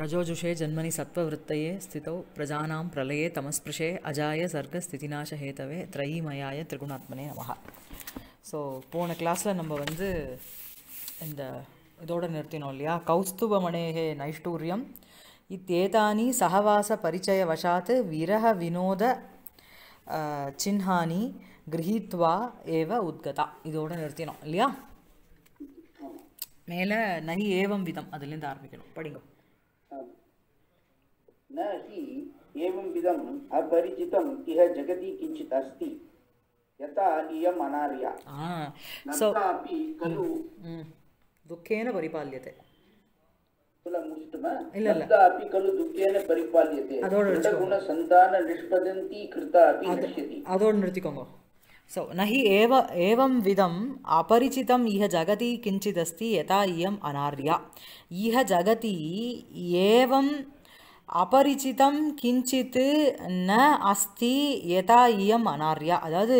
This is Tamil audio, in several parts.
रजोजुषे ஜன்மனி सत्त्ववृत्तये स्थितौ प्रजानां प्रलये அஜாய சர்க்க सर्गस्थितिनाशहेतवे त्रयीमयाय திரிகுணாத்மனே நமகா ஸோ போன கிளாஸில் நம்ம வந்து இந்த இதோடு நிறுத்தினோம் இல்லையா கௌஸ்துபமணேகே நைஷ்டூரியம் இத்தேதானி சகவாச பரிச்சய வசாத்து விரக வினோத சின்ஹானி கிரகித்வா ஏவ உத்கதா இதோடு நிறுத்தினோம் இல்லையா மேலே நகி ஏவம் விதம் அதுலேருந்து ஆரம்பிக்கணும் படிங்க न हि एवंविधम् इह जगति अस्ति यथा अनार्या हम्म, हम्म, दुःखेन परिपाल्यते अपि दुःखेन परिपाल्यते कृता अपि नश्यति सो न हि एव एवं विधम् अपरिचितम् इह जगति किञ्चिदस्ति यथा इयम् अनार्या इह जगति एवम् अपरिचितं கிஞ்சித் ந அஸ்தி யதா இயம் அனார்யா அதாவது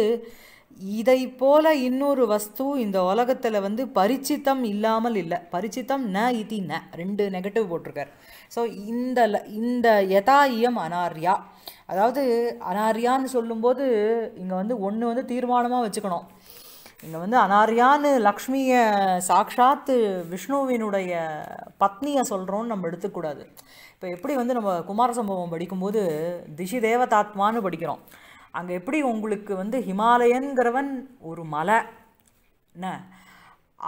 இதை போல இன்னொரு வஸ்து இந்த உலகத்தில் வந்து பரிச்சித்தம் இல்லாமல் இல்லை பரிச்சித்தம் ந இதி ந ரெண்டு நெகட்டிவ் போட்டிருக்கார் ஸோ இந்த இந்த யதா இயம் அனார்யா அதாவது அனாரியான்னு சொல்லும்போது இங்கே வந்து ஒன்று வந்து தீர்மானமாக வச்சுக்கணும் இங்கே வந்து அனாரியான்னு லக்ஷ்மியை சாக்ஷாத்து விஷ்ணுவினுடைய பத்னியை சொல்கிறோன்னு நம்ம எடுத்துக்கூடாது இப்போ எப்படி வந்து நம்ம குமார சம்பவம் படிக்கும்போது திஷி தேவதாத்மான்னு படிக்கிறோம் அங்கே எப்படி உங்களுக்கு வந்து ஹிமாலயன்கிறவன் ஒரு மலை என்ன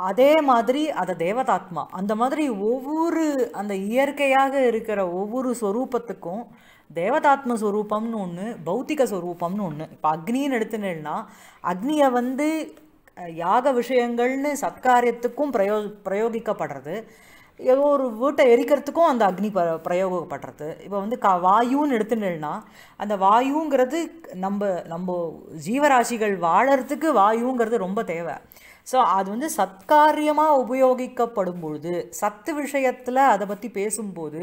அதே மாதிரி அதை தேவதாத்மா அந்த மாதிரி ஒவ்வொரு அந்த இயற்கையாக இருக்கிற ஒவ்வொரு ஸ்வரூபத்துக்கும் தேவதாத்ம ஸ்வரூபம்னு ஒன்று பௌத்திக ஸ்வரூபம்னு ஒன்று இப்போ அக்னின்னு எடுத்துனேன்னா அக்னியை வந்து யாக விஷயங்கள்னு சத்காரியத்துக்கும் பிரயோ பிரயோகிக்கப்படுறது ஏதோ ஒரு வீட்டை எரிக்கிறதுக்கும் அந்த அக்னி ப பிரயோகப்படுறது இப்போ வந்து க வாயுன்னு எடுத்துனா அந்த வாயுங்கிறது நம்ம நம்ம ஜீவராசிகள் வாழறதுக்கு வாயுங்கிறது ரொம்ப தேவை ஸோ அது வந்து சத்காரியமாக உபயோகிக்கப்படும் பொழுது சத்து விஷயத்தில் அதை பற்றி பேசும்போது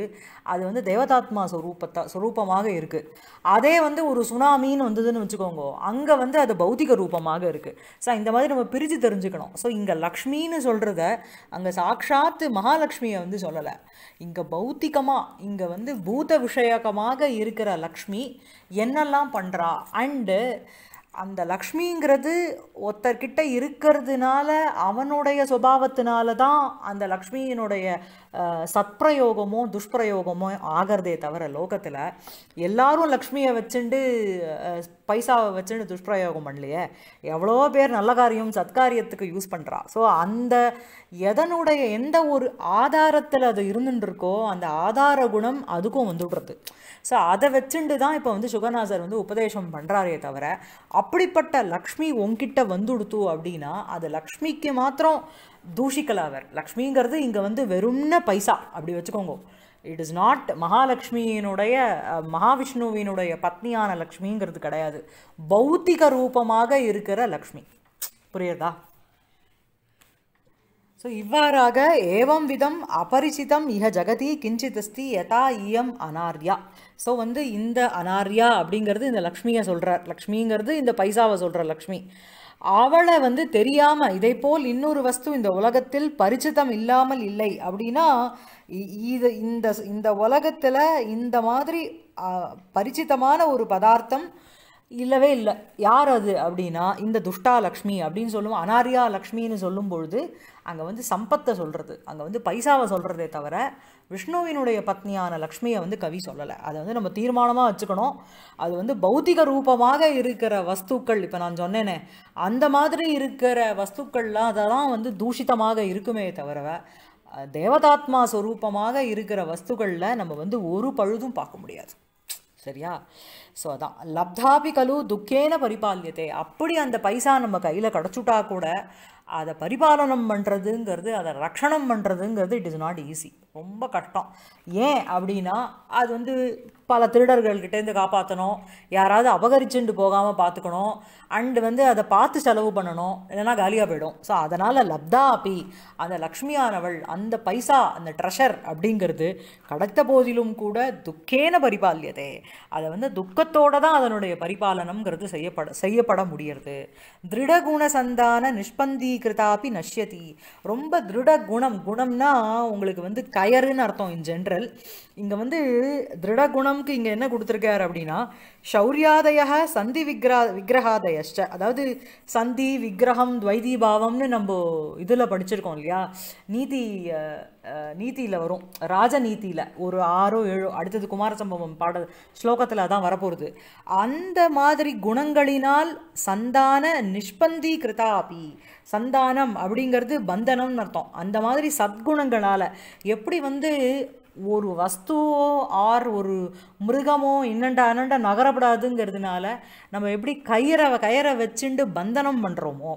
அது வந்து தேவதாத்மா ஸ்வரூபத்தை ஸ்வரூபமாக இருக்குது அதே வந்து ஒரு சுனாமின்னு வந்ததுன்னு வச்சுக்கோங்க அங்கே வந்து அது பௌத்திக ரூபமாக இருக்குது ஸோ இந்த மாதிரி நம்ம பிரித்து தெரிஞ்சுக்கணும் ஸோ இங்கே லக்ஷ்மின்னு சொல்கிறத அங்கே சாட்சாத்து மகாலட்சுமியை வந்து சொல்லலை இங்கே பௌத்திகமாக இங்கே வந்து பூத விஷயகமாக இருக்கிற லக்ஷ்மி என்னெல்லாம் பண்ணுறா அண்டு அந்த லக்ஷ்மிங்கிறது ஒருத்தர்கிட்ட இருக்கிறதுனால அவனுடைய சுபாவத்தினால தான் அந்த லக்ஷ்மியினுடைய சத்பிரயோகமோ துஷ்பிரயோகமோ ஆகிறதே தவிர லோகத்தில் எல்லாரும் லக்ஷ்மியை வச்சுண்டு பைசாவை வச்சுன்னு துஷ்பிரயோகம் பண்ணலையே எவ்வளோ பேர் நல்ல காரியம் சத்காரியத்துக்கு யூஸ் பண்ணுறா ஸோ அந்த எதனுடைய எந்த ஒரு ஆதாரத்தில் அது இருந்துட்டுருக்கோ அந்த ஆதார குணம் அதுக்கும் வந்துடுறது ஸோ அதை வச்சுட்டு தான் இப்போ வந்து சுகநாசர் வந்து உபதேசம் பண்ணுறாரே தவிர அப்படிப்பட்ட லக்ஷ்மி உங்ககிட்ட வந்துடுத்து அப்படின்னா அது லக்ஷ்மிக்கு மாத்திரம் தூஷிக்கலாவர் லக்ஷ்மிங்கிறது இங்கே வந்து வெறும்ன பைசா அப்படி வச்சுக்கோங்க இட் இஸ் நாட் மகாலட்சுமியினுடைய மகாவிஷ்ணுவினுடைய பத்னியான லக்ஷ்மிங்கிறது கிடையாது பௌத்திக ரூபமாக இருக்கிற லக்ஷ்மி புரியுதா ஸோ இவ்வாறாக ஏவம் விதம் அபரிச்சிதம் இக ஜகதி கிஞ்சித் அஸ்தி யதா இயம் அனார்யா ஸோ வந்து இந்த அனார்யா அப்படிங்கிறது இந்த லக்ஷ்மியை சொல்கிறார் லக்ஷ்மிங்கிறது இந்த பைசாவை சொல்கிற லக்ஷ்மி அவளை வந்து தெரியாமல் இதை போல் இன்னொரு வஸ்து இந்த உலகத்தில் பரிச்சிதம் இல்லாமல் இல்லை அப்படின்னா இது இந்த இந்த உலகத்தில் இந்த மாதிரி பரிச்சிதமான ஒரு பதார்த்தம் இல்லவே இல்லை யார் அது அப்படின்னா இந்த துஷ்டா லக்ஷ்மி அப்படின்னு சொல்லுவோம் அனாரியா லக்ஷ்மின்னு சொல்லும் பொழுது அங்கே வந்து சம்பத்தை சொல்கிறது அங்கே வந்து பைசாவை சொல்கிறதே தவிர விஷ்ணுவினுடைய பத்னியான லக்ஷ்மியை வந்து கவி சொல்லலை அதை வந்து நம்ம தீர்மானமாக வச்சுக்கணும் அது வந்து பௌத்திக ரூபமாக இருக்கிற வஸ்துக்கள் இப்போ நான் சொன்னேனே அந்த மாதிரி இருக்கிற வஸ்துக்கள்லாம் அதெல்லாம் வந்து தூஷிதமாக இருக்குமே தவிர தேவதாத்மா ஸ்வரூபமாக இருக்கிற வஸ்துக்களில் நம்ம வந்து ஒரு பழுதும் பார்க்க முடியாது சரியா ஸோ அதான் லப்தாபி கலு துக்கேன பரிபாலியத்தை அப்படி அந்த பைசா நம்ம கையில் கிடச்சுட்டா கூட அதை பரிபாலனம் பண்ணுறதுங்கிறது அதை ரக்ஷணம் பண்ணுறதுங்கிறது இட் இஸ் நாட் ஈஸி ரொம்ப கஷ்டம் ஏன் அப்படின்னா அது வந்து பல திருடர்கள்கிட்டேருந்து காப்பாற்றணும் யாராவது அபகரிச்சுண்டு போகாமல் பார்த்துக்கணும் அண்டு வந்து அதை பார்த்து செலவு பண்ணணும் இல்லைன்னா காலியாக போயிடும் ஸோ அதனால் லப்தா அப்பி அந்த லக்ஷ்மியானவள் அந்த பைசா அந்த ட்ரெஷர் அப்படிங்கிறது கடத்த போதிலும் கூட துக்கேன பரிபாலியதே அதை வந்து துக்கத்தோடு தான் அதனுடைய பரிபாலனம்ங்கிறது செய்யப்பட செய்யப்பட முடியறது திருடகுண சந்தான நிஷ்பந்தீகிருதாப்பி நஷ்யதி ரொம்ப திருட குணம் குணம்னா உங்களுக்கு வந்து கை டயருன்னு அர்த்தம் இன் ஜென்ரல் இங்கே வந்து திருட குணம்க்கு இங்கே என்ன கொடுத்துருக்கார் அப்படின்னா ஷௌரியாதய சந்தி விக்ரா விக்கிரகாதயஷ்ட அதாவது சந்தி விக்கிரகம் துவைதி பாவம்னு நம்ம இதில் படிச்சிருக்கோம் இல்லையா நீதி நீதியில் வரும் ராஜ நீதியில் ஒரு ஆறோ ஏழோ அடுத்தது குமார சம்பவம் பாடல் ஸ்லோகத்தில் அதான் வரப்போகிறது அந்த மாதிரி குணங்களினால் சந்தான நிஷ்பந்தி கிருதாபி சந்தானம் அப்படிங்கிறது பந்தனம்னு அர்த்தம் அந்த மாதிரி சத்குணங்களால் எப்படி வந்து ஒரு வஸ்துவோ ஆர் ஒரு மிருகமோ இன்னண்டா அன்னண்டா நகரப்படாதுங்கிறதுனால நம்ம எப்படி கயிறை கயிறை வச்சுண்டு பந்தனம் பண்ணுறோமோ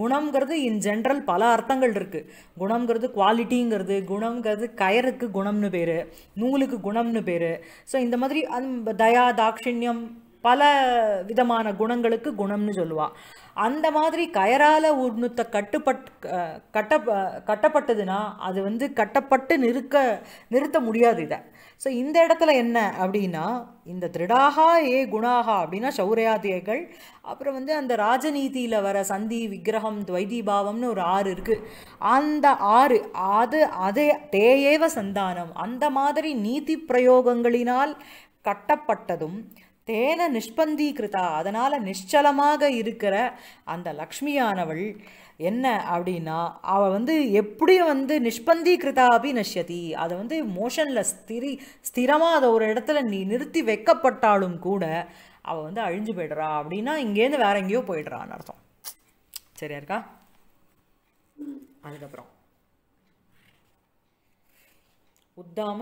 குணம்ங்கிறது இன் ஜென்ரல் பல அர்த்தங்கள் இருக்குது குணம்ங்கிறது குவாலிட்டிங்கிறது குணம்ங்கிறது கயருக்கு குணம்னு பேர் நூலுக்கு குணம்னு பேர் ஸோ இந்த மாதிரி தயா தாட்சிணியம் பல விதமான குணங்களுக்கு குணம்னு சொல்லுவாள் அந்த மாதிரி கயரால உண்ணுத்த கட்டுப்பட் கட்ட கட்டப்பட்டதுன்னா அது வந்து கட்டப்பட்டு நிறுக்க நிறுத்த முடியாது இதை ஸோ இந்த இடத்துல என்ன அப்படின்னா இந்த திருடாகா ஏ குணாகா அப்படின்னா சௌரியாதியர்கள் அப்புறம் வந்து அந்த ராஜநீதியில் வர சந்தி விக்கிரகம் துவைதீபாவம்னு ஒரு ஆறு இருக்குது அந்த ஆறு அது அதே தேயேவ சந்தானம் அந்த மாதிரி நீதி பிரயோகங்களினால் கட்டப்பட்டதும் தேன நிஷ்பந்தீகிருதா அதனால் நிச்சலமாக இருக்கிற அந்த லக்ஷ்மியானவள் என்ன அப்படின்னா அவள் வந்து எப்படி வந்து நிஷ்பந்தீகிருதாபி நஷ்யதி அதை வந்து மோஷனில் ஸ்திரி ஸ்திரமாக அதை ஒரு இடத்துல நீ நிறுத்தி வைக்கப்பட்டாலும் கூட அவள் வந்து அழிஞ்சு போய்டுறா அப்படின்னா இங்கேருந்து வேற எங்கேயோ போயிடுறான்னு அர்த்தம் சரியா இருக்கா அதுக்கப்புறம் உத்தாம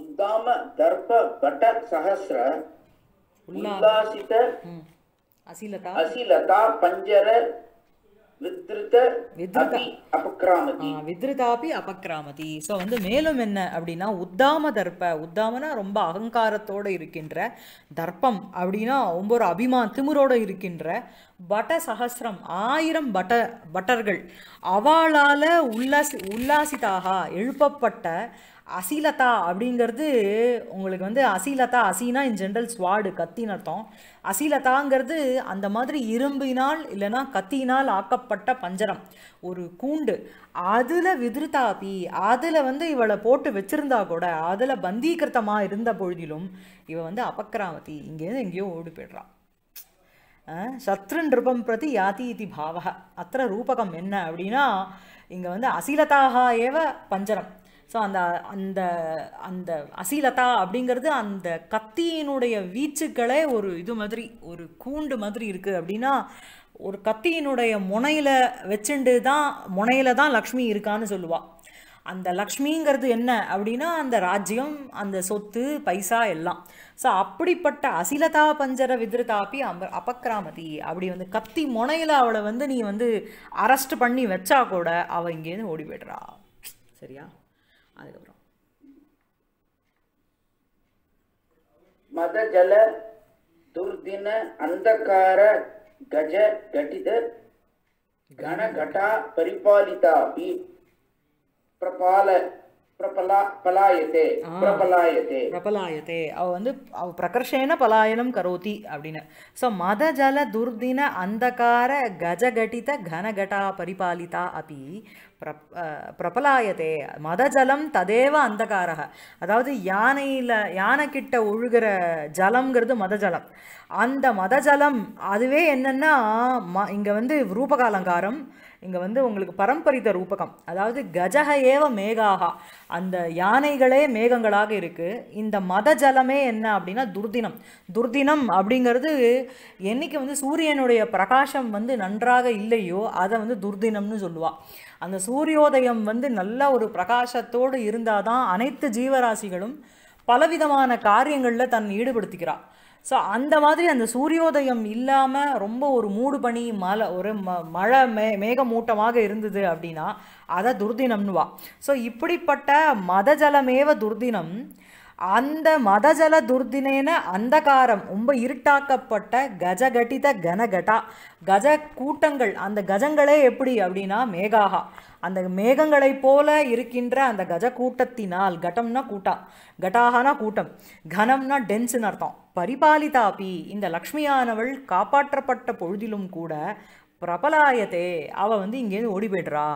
ಉದ್ದಾಮ ದರ್ಪ ಭಟ ಸಹಸ್ರ ಉಲ್ಲಾಸಿತ அசிலதா ಪಂಜರ வித்ருதாபி அபக்ராமதி ஸோ வந்து மேலும் என்ன அப்படின்னா உத்தாம தர்ப்ப உத்தாமனா ரொம்ப அகங்காரத்தோடு இருக்கின்ற தர்ப்பம் அப்படின்னா ரொம்ப ஒரு அபிமான திமுரோடு இருக்கின்ற பட சகசிரம் ஆயிரம் பட்ட பட்டர்கள் அவளால் உல்லாசி உல்லாசிதாக எழுப்பப்பட்ட அசீலதா அப்படிங்கிறது உங்களுக்கு வந்து அசீலதா அசீனா இன் ஜென்ரல் ஸ்வாடு கத்தின்னு அர்த்தம் அசீலதாங்கிறது அந்த மாதிரி இரும்பினால் இல்லைன்னா கத்தினால் ஆக்கப்பட்ட பஞ்சரம் ஒரு கூண்டு அதில் விதிருதாபி அதில் வந்து இவளை போட்டு வச்சிருந்தா கூட அதில் பந்தீகிருத்தமாக இருந்த பொழுதிலும் இவ வந்து அபக்கிராமதி இங்கேருந்து எங்கேயோ ஓடி போய்ட்றான் சத்ருன் நிருபம் பிரதி யாதி இதி பாவக அத்திர ரூபகம் என்ன அப்படின்னா இங்கே வந்து அசீலதாக ஏவ பஞ்சரம் ஸோ அந்த அந்த அந்த அசீலதா அப்படிங்கிறது அந்த கத்தியினுடைய வீச்சுக்களே ஒரு இது மாதிரி ஒரு கூண்டு மாதிரி இருக்குது அப்படின்னா ஒரு கத்தியினுடைய முனையில் வச்சுண்டு தான் முனையில் தான் லக்ஷ்மி இருக்கான்னு சொல்லுவாள் அந்த லக்ஷ்மிங்கிறது என்ன அப்படின்னா அந்த ராஜ்யம் அந்த சொத்து பைசா எல்லாம் ஸோ அப்படிப்பட்ட அசிலதா பஞ்சர விதிருதாப்பி அம்ப அபக்ராமதி அப்படி வந்து கத்தி முனையில் அவளை வந்து நீ வந்து அரெஸ்ட் பண்ணி வச்சா கூட அவள் இங்கேருந்து ஓடி போய்டுறா சரியா அதுக்கப்புறம் மத ஜல துர்தின அந்தகார கஜ கடித கணகடா பரிபாலிதா பிரபால பலாயத்தே பிரபலாயத்தே அவ வந்து அவ பிரகர்ஷேன பலாயனம் கரோதி அப்படின்னு ஸோ மத ஜல துர்தின அந்தகார கஜகடித கனகடா பரிபாலிதா மதஜலம் ததேவ அந்தகாரக அதாவது யானையில் யானைக்கிட்ட ஒழுகிற ஜலம்ங்கிறது மதஜலம் அந்த மதஜலம் அதுவே என்னென்னா ம வந்து ரூபகாலங்காரம் இங்கே வந்து உங்களுக்கு பரம்பரித்த ரூபகம் அதாவது கஜக ஏவ மேகாகா அந்த யானைகளே மேகங்களாக இருக்குது இந்த மத ஜலமே என்ன அப்படின்னா துர்தினம் துர்தினம் அப்படிங்கிறது என்றைக்கு வந்து சூரியனுடைய பிரகாசம் வந்து நன்றாக இல்லையோ அதை வந்து துர்தினம்னு சொல்லுவாள் அந்த சூரியோதயம் வந்து நல்ல ஒரு பிரகாசத்தோடு இருந்தால் தான் அனைத்து ஜீவராசிகளும் பலவிதமான காரியங்களில் தன் ஈடுபடுத்திக்கிறாள் ஸோ அந்த மாதிரி அந்த சூரியோதயம் இல்லாமல் ரொம்ப ஒரு மூடு பனி மழை ஒரு ம மழை மே மேகமூட்டமாக இருந்தது அப்படின்னா அதை துர்தினம்னுவா ஸோ இப்படிப்பட்ட மதஜலமேவ துர்தினம் அந்த மதஜல துர்தினேன அந்தகாரம் ரொம்ப இருட்டாக்கப்பட்ட கஜகட்டித கனகட்டா கஜ கூட்டங்கள் அந்த கஜங்களே எப்படி அப்படின்னா மேகாகா அந்த மேகங்களை போல இருக்கின்ற அந்த கஜ கூட்டத்தினால் கட்டம்னா கூட்டம் கட்டாகனா கூட்டம் கனம்னா டென்ஸ்னு அர்த்தம் பரிபாலிதாபி இந்த லக்ஷ்மியானவள் காப்பாற்றப்பட்ட பொழுதிலும் கூட பிரபலாயத்தே அவள் வந்து இங்கேருந்து ஓடி போய்டுறா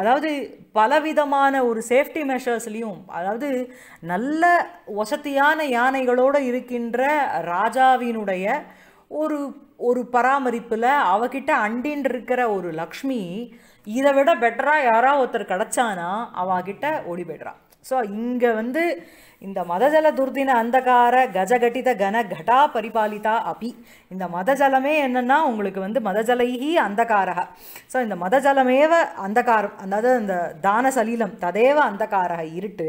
அதாவது பலவிதமான ஒரு சேஃப்டி மெஷர்ஸ்லேயும் அதாவது நல்ல வசதியான யானைகளோடு இருக்கின்ற ராஜாவினுடைய ஒரு ஒரு பராமரிப்பில் அவகிட்ட அண்டின் இருக்கிற ஒரு லக்ஷ்மி இதை விட பெட்டராக யாராவது ஒருத்தர் கிடச்சானா அவகிட்ட ஓடி போய்டுறான் ஸோ இங்கே வந்து இந்த மதஜல துர்தின அந்தகார கஜகட்டித கன கடா பரிபாலிதா அபி இந்த மதஜலமே என்னன்னா உங்களுக்கு வந்து மதஜலைகி அந்தகாரக ஸோ இந்த மதஜலமேவ அந்தகாரம் அதாவது இந்த தான சலீலம் ததேவ அந்தகாரக இருட்டு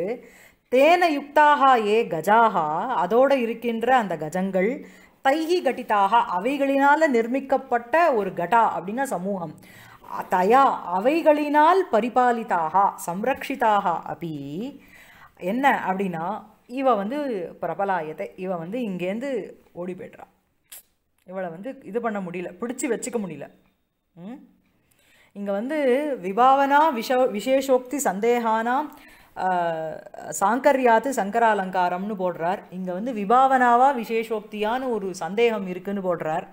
தேன யுக்தாக ஏ கஜாகா அதோடு இருக்கின்ற அந்த கஜங்கள் தைகி கட்டிதாக அவைகளினால் நிர்மிக்கப்பட்ட ஒரு கடா அப்படின்னா சமூகம் தயா அவைகளினால் பரிபாலிதாக சம்ரக்ஷிதாக அப்படி என்ன அப்படின்னா இவ வந்து பிரபலாயத்தை இவ வந்து இங்கேருந்து ஓடி போய்ட்றான் இவளை வந்து இது பண்ண முடியல பிடிச்சி வச்சுக்க முடியல இங்கே வந்து விபாவனா விஷ விசேஷோக்தி சந்தேகானா சாங்கர்யாத்து சங்கராலங்காரம்னு போடுறார் இங்கே வந்து விபாவனாவா விசேஷோக்தியான்னு ஒரு சந்தேகம் இருக்குதுன்னு போடுறார்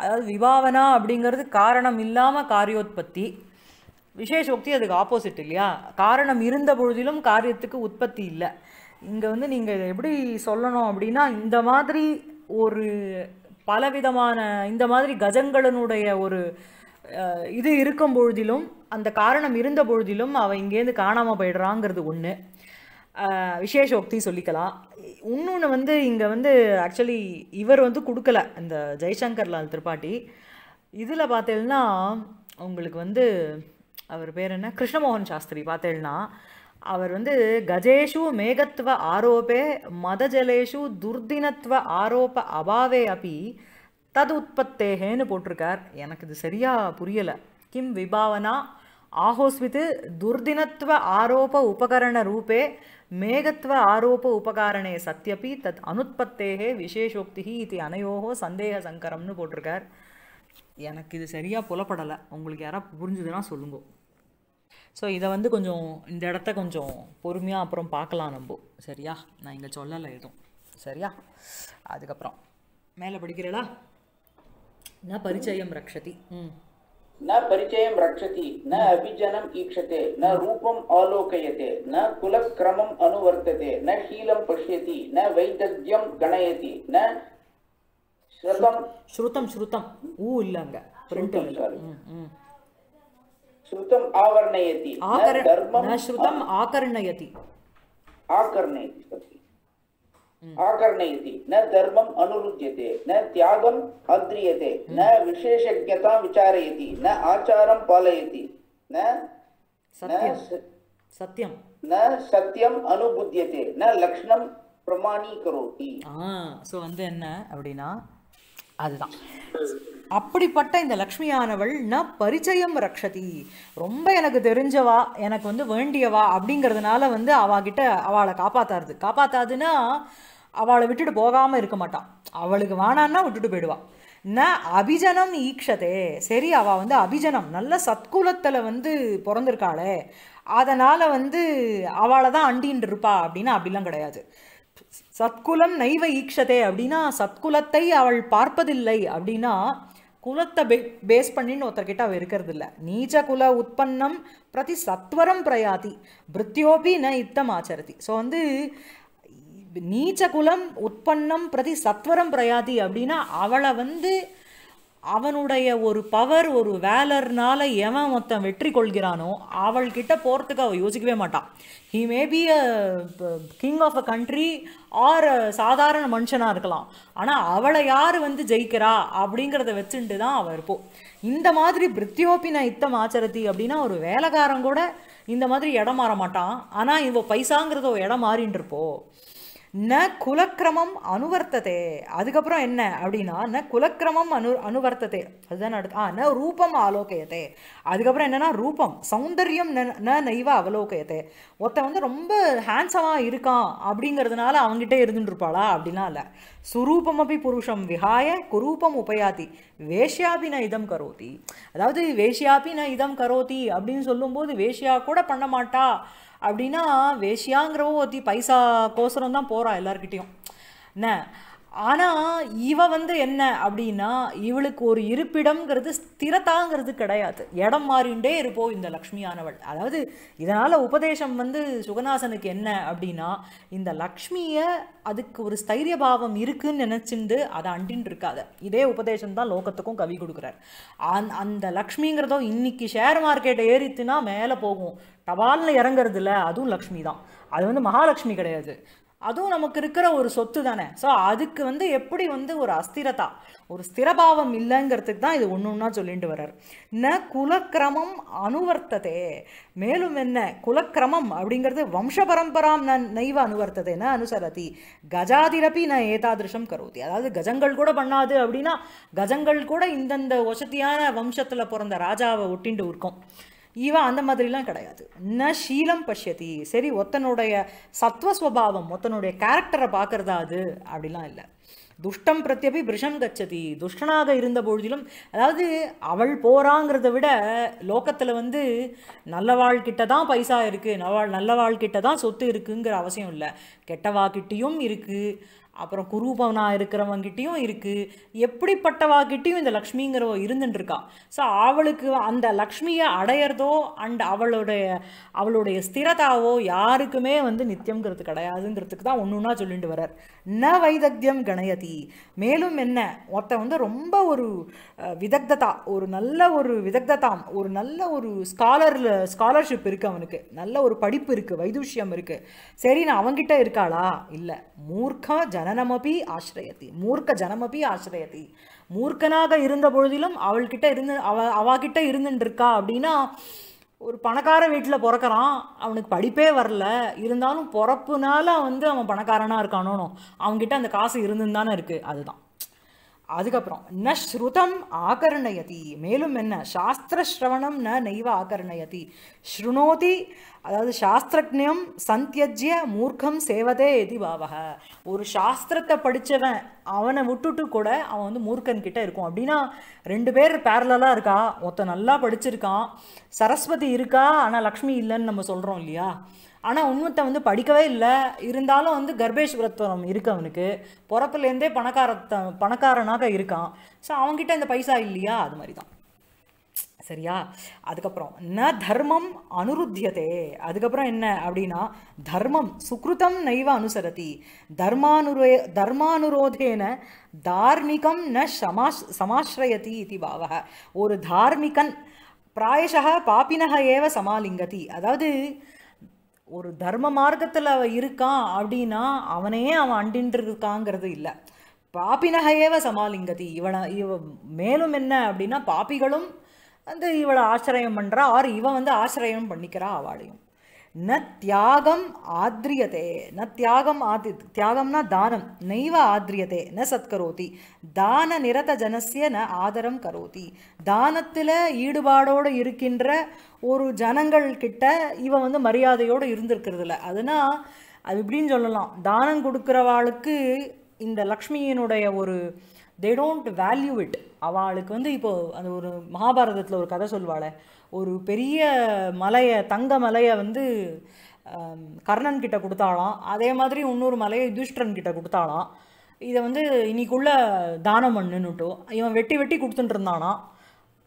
அதாவது விபாவனா அப்படிங்கிறது காரணம் இல்லாமல் காரியோத்பத்தி உக்தி அதுக்கு ஆப்போசிட் இல்லையா காரணம் இருந்த பொழுதிலும் காரியத்துக்கு உற்பத்தி இல்லை இங்கே வந்து நீங்கள் எப்படி சொல்லணும் அப்படின்னா இந்த மாதிரி ஒரு பலவிதமான இந்த மாதிரி கஜங்களனுடைய ஒரு இது இருக்கும் பொழுதிலும் அந்த காரணம் இருந்த பொழுதிலும் அவள் இங்கேருந்து காணாமல் போயிடுறாங்கிறது ஒன்று உக்தி சொல்லிக்கலாம் இன்னொன்று வந்து இங்கே வந்து ஆக்சுவலி இவர் வந்து கொடுக்கல இந்த ஜெய்சங்கர் லால் திரிபாட்டி இதில் பார்த்தீங்கன்னா உங்களுக்கு வந்து அவர் பேர் என்ன கிருஷ்ணமோகன் சாஸ்திரி பார்த்தேன்னா அவர் வந்து கஜேஷு மேகத்துவ ஆரோப்பே மதஜலேஷு துர்தினத்துவ ஆரோப்ப அபாவே அப்பி தது உற்பத்தேகேன்னு போட்டிருக்கார் எனக்கு இது சரியாக புரியலை கிம் விபாவனா ஆஹோஸ்வித் துர்தினத்துவ ஆரோப உபகரண ரூபே மேகத்துவ ஆரோப்ப உபகாரணே சத்தியப்பி தத் அனுற்பத்தேகே விசேஷோக்தி இது அனையோகோ சந்தேக சங்கரம்னு போட்டிருக்கார் எனக்கு இது சரியாக புலப்படலை உங்களுக்கு யாராவது புரிஞ்சுதுன்னா சொல்லுங்கள் ஸோ இதை வந்து கொஞ்சம் இந்த இடத்த கொஞ்சம் பொறுமையாக அப்புறம் பார்க்கலாம் நம்ம சரியா நான் இங்கே சொல்லலை எதுவும் சரியா அதுக்கப்புறம் மேலே படிக்கிறடா ந பரிச்சயம் ரக்ஷதி ம் न परिचयं रक्षति न ந ईक्षते न रूपम् आलोकयते न कुलक्रमम् अनुवर्तते न शीलं पश्यति न वैदग्ध्यं गणयति न श्रुतं श्रुतं श्रुतं ऊ ம் ம் श्रुतम आवर्णयति आकर धर्मम श्रुतम आकर्णयति आकर्णयति आकर्णयति न धर्मम अनुरुज्यते न त्यागम अद्रियते न विशेषज्ञता विचारयति न आचारं पालयति न सत्यम न सत्यम अनुबुध्यते न लक्षणम பிரமாணீகரோட்டி ஆ ஸோ வந்து என்ன அப்படின்னா அதுதான் அப்படிப்பட்ட இந்த லக்ஷ்மியானவள் ந பரிச்சயம் ரக்ஷதி ரொம்ப எனக்கு தெரிஞ்சவா எனக்கு வந்து வேண்டியவா அப்படிங்கிறதுனால வந்து அவகிட்ட அவளை காப்பாத்தாருது காப்பாத்தாதுன்னா அவளை விட்டுட்டு போகாமல் இருக்க மாட்டான் அவளுக்கு வானான்னா விட்டுட்டு போயிடுவா நான் அபிஜனம் ஈக்ஷதே சரி அவள் வந்து அபிஜனம் நல்ல சத்குலத்தில் வந்து பிறந்திருக்காளே அதனால் வந்து அவளை தான் அண்டின்னு இருப்பா அப்படின்னா அப்படிலாம் கிடையாது சத்குலம் நைவ ஈக்ஷதே அப்படின்னா சத்குலத்தை அவள் பார்ப்பதில்லை அப்படின்னா குலத்தை பே பேஸ் பண்ணின்னு ஒருத்தர்கிட்ட அவள் இருக்கிறது இல்லை நீச்ச குல உற்பத்தம் பிரதி சத்வரம் பிரயாதி பிருத்தியோபி ந இத்தம் ஆச்சரதி ஸோ வந்து நீச்ச குலம் உற்பத்தம் பிரதி சத்வரம் பிரயாதி அப்படின்னா அவளை வந்து அவனுடைய ஒரு பவர் ஒரு வேலர்னால எவன் மொத்தம் வெற்றி கொள்கிறானோ அவள்கிட்ட போகிறதுக்கு அவள் யோசிக்கவே மாட்டான் he may be a king of a country or சாதாரண மனுஷனாக இருக்கலாம் ஆனால் அவளை யார் வந்து ஜெயிக்கிறா அப்படிங்கிறத வச்சுட்டு தான் அவள் இருப்போம் இந்த மாதிரி பிரித்தியோபின இத்தம் ஆச்சரத்தி அப்படின்னா ஒரு வேலைக்காரன் கூட இந்த மாதிரி இடம் மாற மாட்டான் ஆனால் இவள் பைசாங்கிறத இடம் மாறின்னு இருப்போம் ந குலக்கிரமம் அனுவர்த்ததே அதுக்கப்புறம் என்ன அப்படின்னா ந குலக்கிரமம் அனு அனுவர்த்ததே அதுதான் அடுத்து ஆ ந ரூபம் ஆலோகையத்தே அதுக்கப்புறம் என்னென்னா ரூபம் சௌந்தர்யம் ந ந நைவா அவலோகையத்தே ஒருத்த வந்து ரொம்ப ஹேண்ட்ஸமாக இருக்கான் அப்படிங்கிறதுனால அவங்ககிட்ட இருந்துட்டுருப்பாளா அப்படின்லாம் இல்லை சுரூபமபி புருஷம் விஹாய குரூபம் உபயாதி வேஷ்யாபி ந இதம் கரோதி அதாவது வேஷ்யாபி ந இதம் கரோதி அப்படின்னு சொல்லும்போது வேஷியா கூட பண்ண மாட்டா அப்படின்னா வேஷியாங்கிறவோ ஒருத்தி பைசா கோசரம் தான் போகிறா எல்லாருக்கிட்டேயும் என்ன ஆனால் இவ வந்து என்ன அப்படின்னா இவளுக்கு ஒரு இருப்பிடம்ங்கிறது ஸ்திரத்தாங்கிறது கிடையாது இடம் மாறிண்டே இருப்போம் இந்த லக்ஷ்மியானவள் அதாவது இதனால் உபதேசம் வந்து சுகநாசனுக்கு என்ன அப்படின்னா இந்த லக்ஷ்மியை அதுக்கு ஒரு ஸ்தைரிய பாவம் இருக்குன்னு நினச்சிண்டு அதை அண்டின்னு இருக்காத இதே உபதேசம் தான் லோகத்துக்கும் கவி கொடுக்குறார் அந் அந்த லக்ஷ்மிங்கிறதோ இன்னைக்கு ஷேர் மார்க்கெட்டை ஏறித்துனா மேலே போகும் சவால்னு இறங்குறது இல்லை அதுவும் லக்ஷ்மி தான் அது வந்து மகாலட்சுமி கிடையாது அதுவும் நமக்கு இருக்கிற ஒரு சொத்து தானே ஸோ அதுக்கு வந்து எப்படி வந்து ஒரு அஸ்திரதா ஒரு ஸ்திரபாவம் இல்லைங்கிறதுக்கு தான் இது ஒன்று ஒன்றா சொல்லிட்டு வர்றார் ந குலக்கிரமம் அனுவர்த்ததே மேலும் என்ன குலக்கிரமம் அப்படிங்கிறது வம்ச பரம்பராம் நான் நைவ அனுவர்த்ததே ந அனுசரதி கஜாதிரப்பி நான் ஏதாதிருஷம் கருதி அதாவது கஜங்கள் கூட பண்ணாது அப்படின்னா கஜங்கள் கூட இந்தந்த வசதியான வம்சத்தில் பிறந்த ராஜாவை ஒட்டிண்டு இருக்கும் இவன் அந்த மாதிரிலாம் கிடையாது ந ஷீலம் பஷ்யதி சரி ஒத்தனுடைய சத்வஸ்வபாவம் ஒத்தனுடைய கேரக்டரை பார்க்குறதா அது அப்படிலாம் இல்லை துஷ்டம் பிரத்யபி பிருஷம் கச்சதி துஷ்டனாக இருந்த பொழுதிலும் அதாவது அவள் போகிறாங்கிறத விட லோக்கத்தில் வந்து நல்லவாழ்கிட்ட தான் பைசா இருக்குது நல்லவாழ் நல்லவாழ்கிட்ட தான் சொத்து இருக்குங்கிற அவசியம் இல்லை கெட்டவாக்கிட்டையும் இருக்குது அப்புறம் குரூபவனா இருக்கிறவங்கிட்டையும் இருக்குது எப்படிப்பட்டவாகிட்டையும் இந்த லக்ஷ்மிங்கிறவ இருந்துட்டுருக்கா ஸோ அவளுக்கு அந்த லக்ஷ்மியை அடையிறதோ அண்ட் அவளுடைய அவளுடைய ஸ்திரதாவோ யாருக்குமே வந்து நித்தியங்கிறது கிடையாதுங்கிறதுக்கு தான் ஒன்று ஒன்றா சொல்லிட்டு வரார் ந வைதக்தியம் கணயதி மேலும் என்ன ஒருத்தன் வந்து ரொம்ப ஒரு விதக்ததா ஒரு நல்ல ஒரு விதக்ததாம் ஒரு நல்ல ஒரு ஸ்காலரில் ஸ்காலர்ஷிப் இருக்குது அவனுக்கு நல்ல ஒரு படிப்பு இருக்குது வைதுஷ்யம் இருக்குது சரி நான் அவங்கிட்ட இருக்காளா இல்லை மூர்க்கா ஜனனமபி ஆசிரியத்தி மூர்க்க ஜனமபி ஆசிரியத்தி மூர்க்கனாக இருந்த பொழுதிலும் அவள்கிட்ட இருந்து அவ அவகிட்ட இருந்துட்டு இருக்கா அப்படின்னா ஒரு பணக்கார வீட்டில் பிறக்கிறான் அவனுக்கு படிப்பே வரல இருந்தாலும் பிறப்புனால வந்து அவன் பணக்காரனாக இருக்கானோ அவங்ககிட்ட அந்த காசு இருந்துன்னு தானே இருக்குது அதுதான் அதுக்கப்புறம் ந ஸ்ருதம் ஆகர்ணயதி மேலும் என்ன சாஸ்திர ஸ்ரவணம் ந நெய்வ ஆகர்ணயதி ஸ்ருணோதி அதாவது சாஸ்திரஜம் சந்தியஜ்ய மூர்க்கம் சேவதே எதி பாவக ஒரு சாஸ்திரத்தை படித்தவன் அவனை விட்டுட்டு கூட அவன் வந்து மூர்க்கன் கிட்ட இருக்கும் அப்படின்னா ரெண்டு பேர் பேரலாக இருக்கா ஒருத்தன் நல்லா படிச்சிருக்கான் சரஸ்வதி இருக்கா ஆனால் லக்ஷ்மி இல்லைன்னு நம்ம சொல்கிறோம் இல்லையா ஆனால் உண்மத்தை வந்து படிக்கவே இல்லை இருந்தாலும் வந்து கர்பேஷ் விரத்தம் இருக்கு அவனுக்கு பிறப்புலேருந்தே பணக்காரத்த பணக்காரனாக இருக்கான் ஸோ அவங்ககிட்ட இந்த பைசா இல்லையா அது மாதிரி தான் சரியா அதுக்கப்புறம் ந தர்மம் அனுருத்தியதே அதுக்கப்புறம் என்ன அப்படின்னா தர்மம் சுக்ருதம் நைவ அனுசரதி தர்மானுரோ தர்மானுரோதேன தார்மிகம் ந சமாஷ் சமாஸ்ரயதி இது பாவக ஒரு தார்மிகன் பிராயஷா பாப்பினக ஏவ சமாலிங்கதி அதாவது ஒரு தர்ம மார்க்கத்தில் அவன் இருக்கான் அப்படின்னா அவனையே அவன் அண்டின்றிருக்காங்கிறது இருக்காங்கிறது இல்லை பாப்பினகையேவ சமாலிங்கதி இவனை இவ மேலும் என்ன அப்படின்னா பாப்பிகளும் வந்து இவளை ஆசிரியம் பண்ணுறா ஆர் இவன் வந்து ஆசிரியம் பண்ணிக்கிறா அவளையும் ந தியாகம் ஆத்ரியதே ந தியாகம் ஆதி தியாகம்னா தானம் நைவ ஆத்ரியதே ந சத்கரோதி தான நிரத ஜனசிய ந ஆதரம் கரோதி தானத்தில் ஈடுபாடோடு இருக்கின்ற ஒரு ஜனங்கள் கிட்ட இவன் வந்து மரியாதையோடு இல்லை அதுனா அது இப்படின்னு சொல்லலாம் தானம் கொடுக்குறவாளுக்கு இந்த லக்ஷ்மியினுடைய ஒரு தே டோன்ட் வேல்யூ இட் அவளுக்கு வந்து இப்போது அது ஒரு மகாபாரதத்தில் ஒரு கதை சொல்வாளே ஒரு பெரிய மலையை தங்க மலையை வந்து கர்ணன் கிட்ட கொடுத்தாலாம் அதே மாதிரி இன்னொரு மலையை யுதிஷ்டன் கிட்ட கொடுத்தாலாம் இதை வந்து இன்னைக்குள்ள தானம் பண்ணுன்னுட்டும் இவன் வெட்டி வெட்டி கொடுத்துட்டு இருந்தானா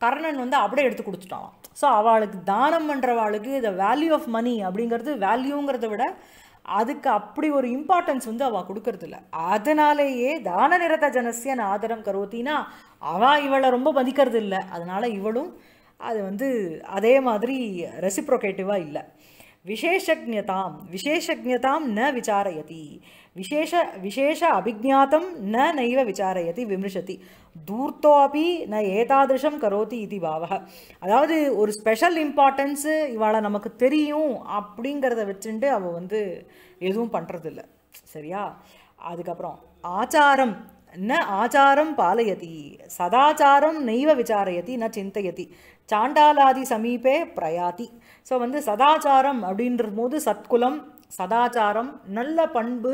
கர்ணன் வந்து அப்படியே எடுத்து கொடுத்துட்டான் ஸோ அவளுக்கு தானம் பண்ணுறவாளுக்கு இந்த வேல்யூ ஆஃப் மணி அப்படிங்கிறது வேல்யூங்கிறத விட அதுக்கு அப்படி ஒரு இம்பார்ட்டன்ஸ் வந்து அவள் கொடுக்கறதில்ல அதனாலேயே தான நிறத்த ஜனசியன் ஆதரம் கருவத்தின்னா அவள் இவளை ரொம்ப மதிக்கிறது இல்லை அதனால் இவளும் அது வந்து அதே மாதிரி ரெசிப்ரோகேட்டிவாக இல்லை விசேஷக்ஞதாம் விசேஷக்ஞதாம் ந விசாரயதி விசேஷ விசேஷ அபிஜாத்தம் ந நைவ விசாரயதி விமர்சதி தூர்த்தோ அப்படி ந ஏதாதிருஷம் கரோதி இது பாவக அதாவது ஒரு ஸ்பெஷல் இம்பார்ட்டன்ஸு இவாளை நமக்கு தெரியும் அப்படிங்கிறத வச்சுட்டு அவள் வந்து எதுவும் பண்ணுறதில்ல சரியா அதுக்கப்புறம் ஆச்சாரம் ந ஆச்சாரம் பாலயதி சதாச்சாரம் நெய்வ விசாரயதி ந சிந்தையதி சாண்டாலாதி சமீபே பிரயாதி ஸோ வந்து சதாச்சாரம் அப்படின்ற போது சத்குலம் சதாச்சாரம் நல்ல பண்பு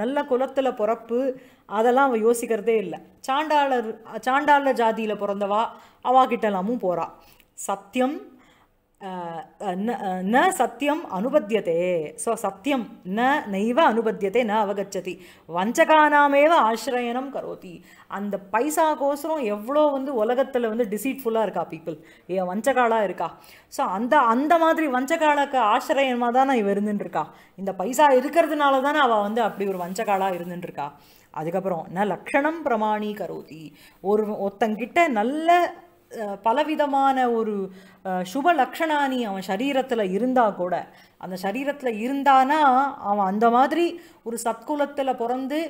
நல்ல குலத்தில் பிறப்பு அதெல்லாம் அவள் யோசிக்கிறதே இல்லை சாண்டாளர் சாண்டாள ஜாதியில் பிறந்தவா அவா கிட்டலாமும் போகிறா சத்தியம் न सत्यम् அனுபத்தியதே ஸோ सत्यं न नैव அனுபத்தியதே न அவகச்சதி வஞ்சகானாமேவ ஆசிரயனம் கரோதி அந்த பைசா கோசரம் எவ்வளோ வந்து உலகத்தில் வந்து டிசீட்ஃபுல்லாக இருக்கா பீப்புள் ஏ வஞ்சகாலாக இருக்கா ஸோ அந்த அந்த மாதிரி வஞ்சகாலக்கு ஆசிரயமாக தானே இவ இருந்துட்டுருக்கா இந்த பைசா இருக்கிறதுனால தானே அவள் வந்து அப்படி ஒரு வஞ்சகாலாக இருந்துட்டுருக்கா அதுக்கப்புறம் ந லக்ஷணம் பிரமாணி கரோதி ஒரு ஒருத்தங்கிட்ட நல்ல பலவிதமான ஒரு சுப லக்ஷணானி அவன் சரீரத்தில் இருந்தால் கூட அந்த சரீரத்தில் இருந்தானா அவன் அந்த மாதிரி ஒரு சத்குலத்தில் பிறந்து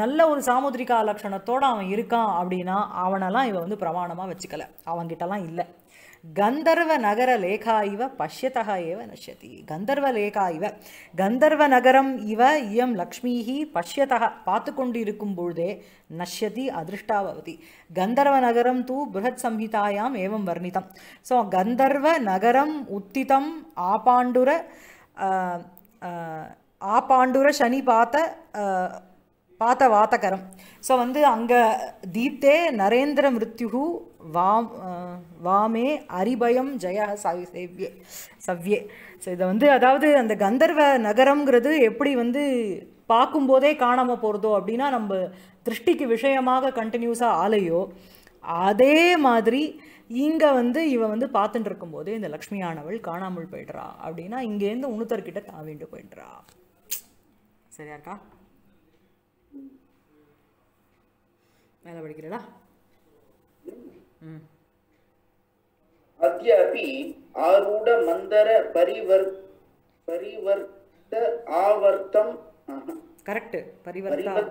நல்ல ஒரு சாமுதிரிகா லக்ஷணத்தோடு அவன் இருக்கான் அப்படின்னா அவனெல்லாம் இவன் வந்து பிரமாணமாக வச்சுக்கலை அவன்கிட்டலாம் இல்லை गन्धर्वनगरलेखा इव पश्यतः एव नश्यति गन्धर्वलेखा इव गन्धर्वनगरम् इव इयं लक्ष्मीः पश्यतः இருக்கும் பொழுதே நஷ்யதி அதிருஷ்டா பவதி நகரம் தூ பிருஹத் சம்ஹிதாயாம் ஏவம் வர்ணிதம் ஸோ கந்தர்வ நகரம் உத்திதம் ஆபாண்டுர ஆபாண்டுர சனி பார்த்த பார்த்த வாத்தகரம் ஸோ வந்து அங்கே தீப்தே நரேந்திர மிருத்யு வாம் வாமே அரிபயம் ஜெய சேவ்யே சவ்யே ஸோ இதை வந்து அதாவது அந்த கந்தர்வ நகரம்ங்கிறது எப்படி வந்து பார்க்கும்போதே காணாமல் போகிறதோ அப்படின்னா நம்ம திருஷ்டிக்கு விஷயமாக கண்டினியூஸாக ஆலையோ அதே மாதிரி இங்கே வந்து இவன் வந்து பார்த்துட்டு இருக்கும்போதே இந்த லக்ஷ்மியானவள் காணாமல் போயிடுறா அப்படின்னா இங்கேருந்து உணுத்தர்கிட்ட தாவிண்டு போயிடுறா சரியா இருக்கா மேலே படிக்கிறடா அத்யாபி ஆரூட மந்தர பரிவர் பரிவர்த்த ஆவர்த்தம் கரெக்ட் பரிவர்த்த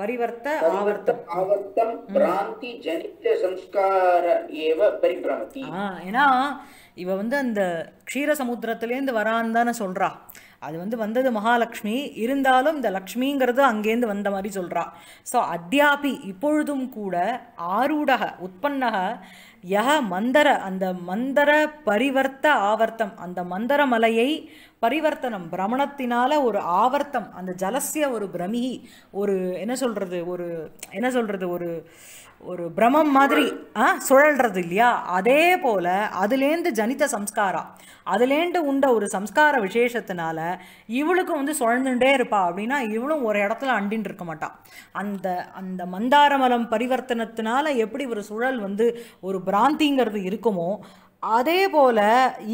பரிவர்த்த ஆவர்த்தம் ஆவர்த்தம் பிராந்தி ஜனித்த சம்ஸ்கார ஏவ பரிபிரமதி ஏன்னா இவ வந்து அந்த க்ஷீர சமுத்திரத்திலேருந்து வரான்னு தானே சொல்றா அது வந்து வந்தது மகாலட்சுமி இருந்தாலும் இந்த லக்ஷ்மிங்கிறது அங்கேருந்து வந்த மாதிரி சொல்கிறா ஸோ அத்தியாபி இப்பொழுதும் கூட ஆரூடக உற்பன்னக யக மந்தர அந்த மந்தர பரிவர்த்த ஆவர்த்தம் அந்த மந்தர மலையை பரிவர்த்தனம் பிரமணத்தினால ஒரு ஆவர்த்தம் அந்த ஜலசிய ஒரு பிரமிகி ஒரு என்ன சொல்கிறது ஒரு என்ன சொல்கிறது ஒரு ஒரு பிரமம் மாதிரி ஆ சுழல்றது இல்லையா அதே போல் அதுலேருந்து ஜனித்த சம்ஸ்காரா அதுலேருந்து உண்ட ஒரு சம்ஸ்கார விசேஷத்தினால இவளுக்கும் வந்து சுழந்துட்டே இருப்பா அப்படின்னா இவளும் ஒரு இடத்துல அண்டின்னு இருக்க மாட்டான் அந்த அந்த மந்தாரமலம் பரிவர்த்தனத்தினால எப்படி ஒரு சுழல் வந்து ஒரு பிராந்திங்கிறது இருக்குமோ அதே போல்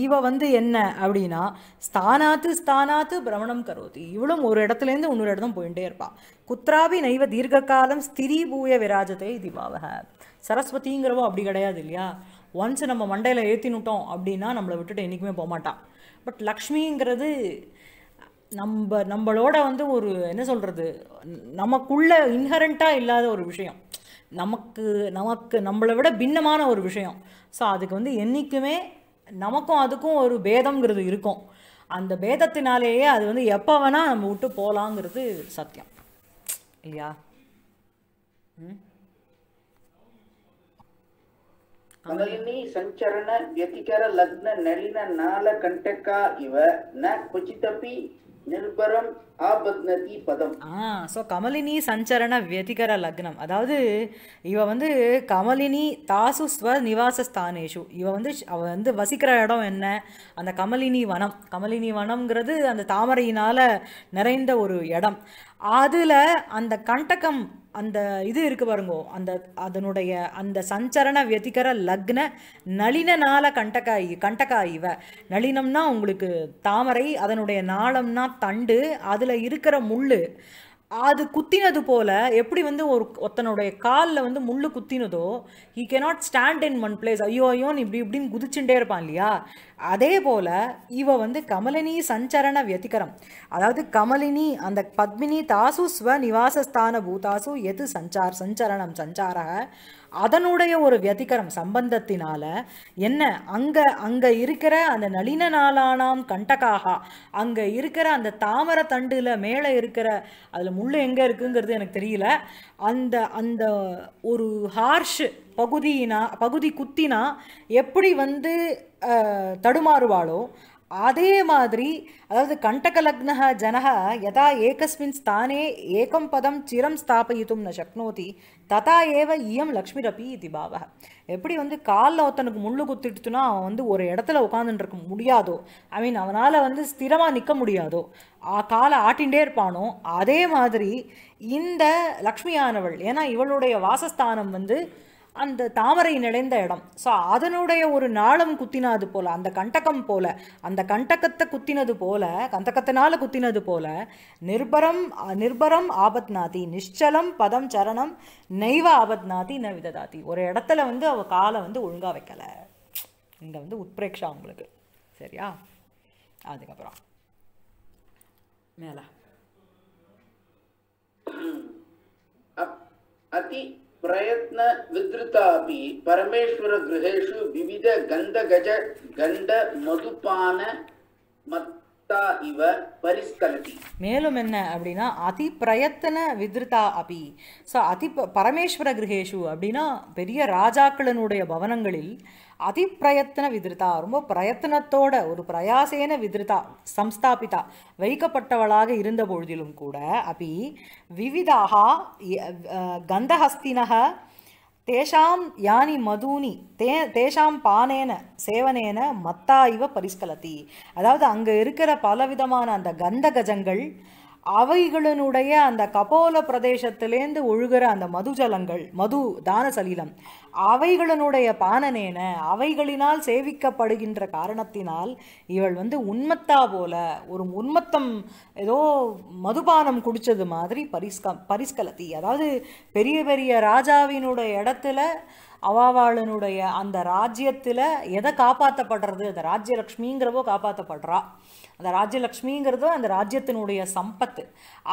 இவ வந்து என்ன அப்படின்னா ஸ்தானாத்து ஸ்தானாத்து பிரமணம் கரோதி இவளும் ஒரு இடத்துலேருந்து இன்னொரு இடத்தும் போயிட்டே இருப்பாள் குத்ராபி நைவ தீர்க்க காலம் ஸ்திரீ பூய விராஜத்தை திவாவக சரஸ்வதிங்கிறவோ அப்படி கிடையாது இல்லையா ஒன்ஸ் நம்ம மண்டையில் ஏற்றினுட்டோம் அப்படின்னா நம்மளை விட்டுட்டு என்றைக்குமே போகமாட்டான் பட் லக்ஷ்மிங்கிறது நம்ம நம்மளோட வந்து ஒரு என்ன சொல்கிறது நமக்குள்ள இன்ஹரண்ட்டாக இல்லாத ஒரு விஷயம் நமக்கு நமக்கு நம்மளை விட பின்னமான ஒரு விஷயம் ஸோ அதுக்கு வந்து என்றைக்குமே நமக்கும் அதுக்கும் ஒரு பேதம்ங்கிறது இருக்கும் அந்த பேதத்தினாலேயே அது வந்து எப்போ வேணால் நம்ம விட்டு போகலாங்கிறது சத்தியம் இல்லையா சஞ்சரண வியதிகர லக்ன நளின நால கண்டக்கா இவ ಕಂಟಕ ಇವ நிர்பரம் ஆபத்னதி பதம் ஆ ஸோ கமலினி சஞ்சரண வியதிகர லக்னம் அதாவது இவ வந்து கமலினி தாசு ஸ்வ நிவாச ஸ்தானேஷு இவ வந்து அவ வந்து வசிக்கிற இடம் என்ன அந்த கமலினி வனம் கமலினி வனம்ங்கிறது அந்த தாமரையினால் நிறைந்த ஒரு இடம் அதில் அந்த கண்டகம் அந்த இது இருக்குது பாருங்கோ அந்த அதனுடைய அந்த சஞ்சரண வெதிகர லக்ன நளின நாள கண்டகாய் கண்டகா இவ நளினம்னா உங்களுக்கு தாமரை அதனுடைய நாளம்னா தண்டு அதில் இருக்கிற முள் அது குத்தினது போல் எப்படி வந்து ஒரு ஒருத்தனுடைய காலில் வந்து முள் குத்தினதோ he not stand in one place ஐயோ ஐயோன்னு இப்படி இப்படின்னு குதிச்சுட்டே இருப்பான் இல்லையா அதே போல் இவ வந்து கமலினி சஞ்சரண வியதிகரம் அதாவது கமலினி அந்த பத்மினி தாசு ஸ்வ நிவாசஸ்தான பூதாசு எது சஞ்சார் சஞ்சரணம் சஞ்சார அதனுடைய ஒரு வியதிகரம் சம்பந்தத்தினால என்ன அங்கே அங்கே இருக்கிற அந்த நளின நாளானாம் கண்டகாகா அங்கே இருக்கிற அந்த தாமரை தண்டுல மேலே இருக்கிற அதில் முள் எங்கே இருக்குங்கிறது எனக்கு தெரியல அந்த அந்த ஒரு ஹார்ஷ் பகுதியினா பகுதி குத்தினா எப்படி வந்து தடுமாறுவாளோ அதே மாதிரி அதாவது கண்டகலக்ன जनः यदा एकस्मिन् ஸ்தானே एकं पदं चिरं स्थापयितुं न शक्नोति ததா ஏவ இயம் லக்ஷ்மிரபி இது பாவ எப்படி வந்து காலில் ஒருத்தனுக்கு முள்ளு குத்திட்டுனா அவன் வந்து ஒரு இடத்துல உட்காந்துட்டு முடியாதோ ஐ மீன் அவனால் வந்து ஸ்திரமாக நிற்க முடியாதோ காலை ஆட்டின்ண்டே இருப்பானோ அதே மாதிரி இந்த லக்ஷ்மியானவள் ஏன்னா இவளுடைய வாசஸ்தானம் வந்து அந்த தாமரை நிறைந்த இடம் ஸோ அதனுடைய ஒரு நாளம் குத்தினது போல அந்த கண்டகம் போல அந்த கண்டகத்தை குத்தினது போல கந்தகத்தினால குத்தினது போல நிர்பரம் நிர்பரம் ஆபத்நாதி நிச்சலம் பதம் சரணம் நெய்வ ஆபத்நாதி ந விததாதி ஒரு இடத்துல வந்து அவள் காலை வந்து ஒழுங்காக வைக்கலை இங்கே வந்து உட்பிரேக்ஷா அவங்களுக்கு சரியா அதுக்கப்புறம் மேலே அதி ಪ್ರಯತ್ನ ವಿದೃತಾಪಿ ಪರಮೇಶ್ವರ ಗೃಹೇಶು ವಿವಿಧ ಗಂಧ ಗಜ ಗಂಡ ಮಧುಪಾನ ಮತ್ತು மேலும் என்ன அப்படின்னா அதி பிரயத்தன வித்ருதா அபி ஸோ அதி பரமேஸ்வர கிரகேஷு அப்படின்னா பெரிய ராஜாக்களினுடைய பவனங்களில் அதி பிரயத்தன வித்ருதா ரொம்ப பிரயத்தனத்தோட ஒரு பிரயாசேன வித்ருதா சம்ஸ்தாபிதா வைக்கப்பட்டவளாக இருந்த பொழுதிலும் கூட அபி விவிதாக கந்தஹஸ்தினக தேஷாம் யானி மதுனி தே தேஷாம் பானேன சேவனேன மத்தா இவ பரிஸ்கலத்தி அதாவது அங்கே இருக்கிற பலவிதமான அந்த கந்த கஜங்கள் அவைகளினுடைய அந்த கபோல பிரதேசத்திலேருந்து ஒழுகிற அந்த மதுஜலங்கள் மது தான சலீலம் அவைகளினுடைய பானனேன அவைகளினால் சேவிக்கப்படுகின்ற காரணத்தினால் இவள் வந்து உண்மத்தா போல ஒரு உண்மத்தம் ஏதோ மதுபானம் குடித்தது மாதிரி பரிஸ்க பரிஸ்கலத்தி அதாவது பெரிய பெரிய ராஜாவினுடைய இடத்துல அவாவாளனுடைய அந்த ராஜ்யத்தில் எதை காப்பாற்றப்படுறது அந்த ராஜ்யலக்ஷ்மிங்கிறவோ காப்பாற்றப்படுறா அந்த ராஜ்யலக்ஷ்மிங்கிறதோ அந்த ராஜ்யத்தினுடைய சம்பத்து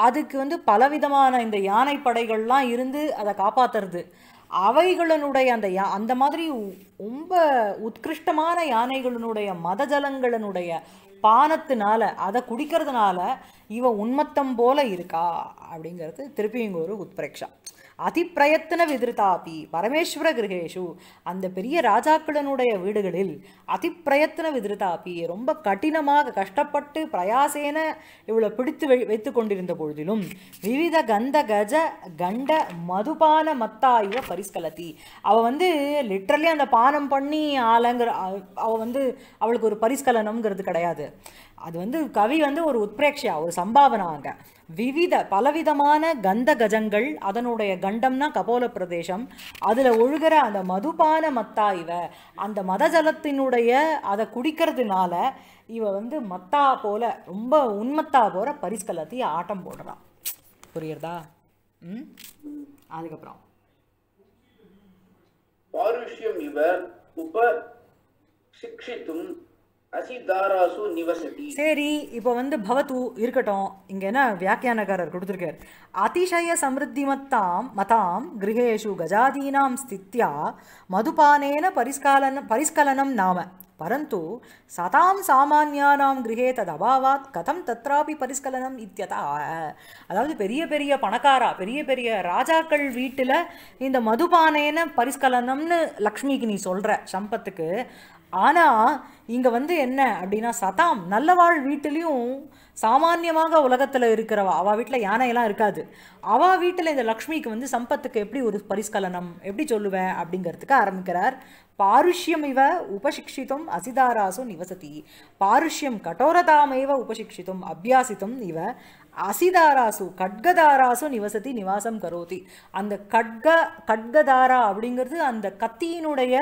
அதுக்கு வந்து பலவிதமான இந்த யானை படைகள்லாம் இருந்து அதை காப்பாற்றுறது அவைகளினுடைய அந்த யா அந்த மாதிரி ரொம்ப உத்கிருஷ்டமான யானைகளினுடைய மதஜலங்களினுடைய பானத்தினால அதை குடிக்கிறதுனால இவன் உண்மத்தம் போல இருக்கா அப்படிங்கிறது திருப்பி இங்கே ஒரு உத்பிரேக்ஷா அதிப்பிரயத்தன விதிருதாபி பரமேஸ்வர கிரகேஷு அந்த பெரிய ராஜாக்களினுடைய வீடுகளில் அதிப்பிரயத்தன விதிருதாபி ரொம்ப கடினமாக கஷ்டப்பட்டு பிரயாசேன இவ்வளோ பிடித்து வைத்து கொண்டிருந்த பொழுதிலும் விவித கந்த கஜ கண்ட மதுபான மத்தாயுவ பரிஸ்கலத்தி அவள் வந்து லிட்ரலி அந்த பானம் பண்ணி ஆளங்கிற அவள் வந்து அவளுக்கு ஒரு பரிஸ்கலனம்ங்கிறது கிடையாது அது வந்து கவி வந்து ஒரு உத்பிரேக்ஷா ஒரு சம்பாவனா அங்க விவித பலவிதமான கந்த கஜங்கள் அதனுடைய கண்டம்னா கபோல பிரதேசம் அதில் ஒழுகிற அந்த மதுபான மத்தா இவ அந்த மதஜலத்தினுடைய அதை குடிக்கிறதுனால இவ வந்து மத்தா போல ரொம்ப உண்மத்தா போற பரிஸ்கலத்தை ஆட்டம் போடுறான் புரியுறதா ம் அதுக்கப்புறம் பாருஷ்யம் இவ உப சிக்ஷித்தும் சரி இப்போ வந்து பவத்து இருக்கட்டும் இங்க என்ன வியாக்கியானக்காரர் கொடுத்துருக்கார் அதிசய சமிருத்தி மத்தாம் மதாம் கிரகேஷு கஜாதீனாம் ஸ்தித்யா மதுபானேன பரிஸ்காலன பரிஸ்கலனம் நாம பரந்து சதாம் சாமானியானாம் கிரகே தது அபாவாத் கதம் தத்ராபி பரிஸ்கலனம் இத்தியதா அதாவது பெரிய பெரிய பணக்காரா பெரிய பெரிய ராஜாக்கள் வீட்டில் இந்த மதுபானேன பரிஸ்கலனம்னு லக்ஷ்மிக்கு நீ சொல்கிற சம்பத்துக்கு ஆனால் இங்கே வந்து என்ன அப்படின்னா சதாம் நல்லவாழ் வீட்டிலையும் சாமானியமாக உலகத்தில் இருக்கிறவ அவ வீட்டில் யானையெல்லாம் இருக்காது அவ வீட்டில் இந்த லக்ஷ்மிக்கு வந்து சம்பத்துக்கு எப்படி ஒரு பரிஸ்கலனம் எப்படி சொல்லுவேன் அப்படிங்கிறதுக்கு ஆரம்பிக்கிறார் பாருஷ்யம் இவ உபசிக்ஷித்தும் அசிதாராசும் நிவசதி பாருஷ்யம் கட்டோரதாமைவ உபசிக்ஷித்தும் அபியாசித்தும் இவ அசிதாராசு கட்கதாராசு நிவசதி நிவாசம் கரோதி அந்த கட்க கட்கதாரா அப்படிங்கிறது அந்த கத்தியினுடைய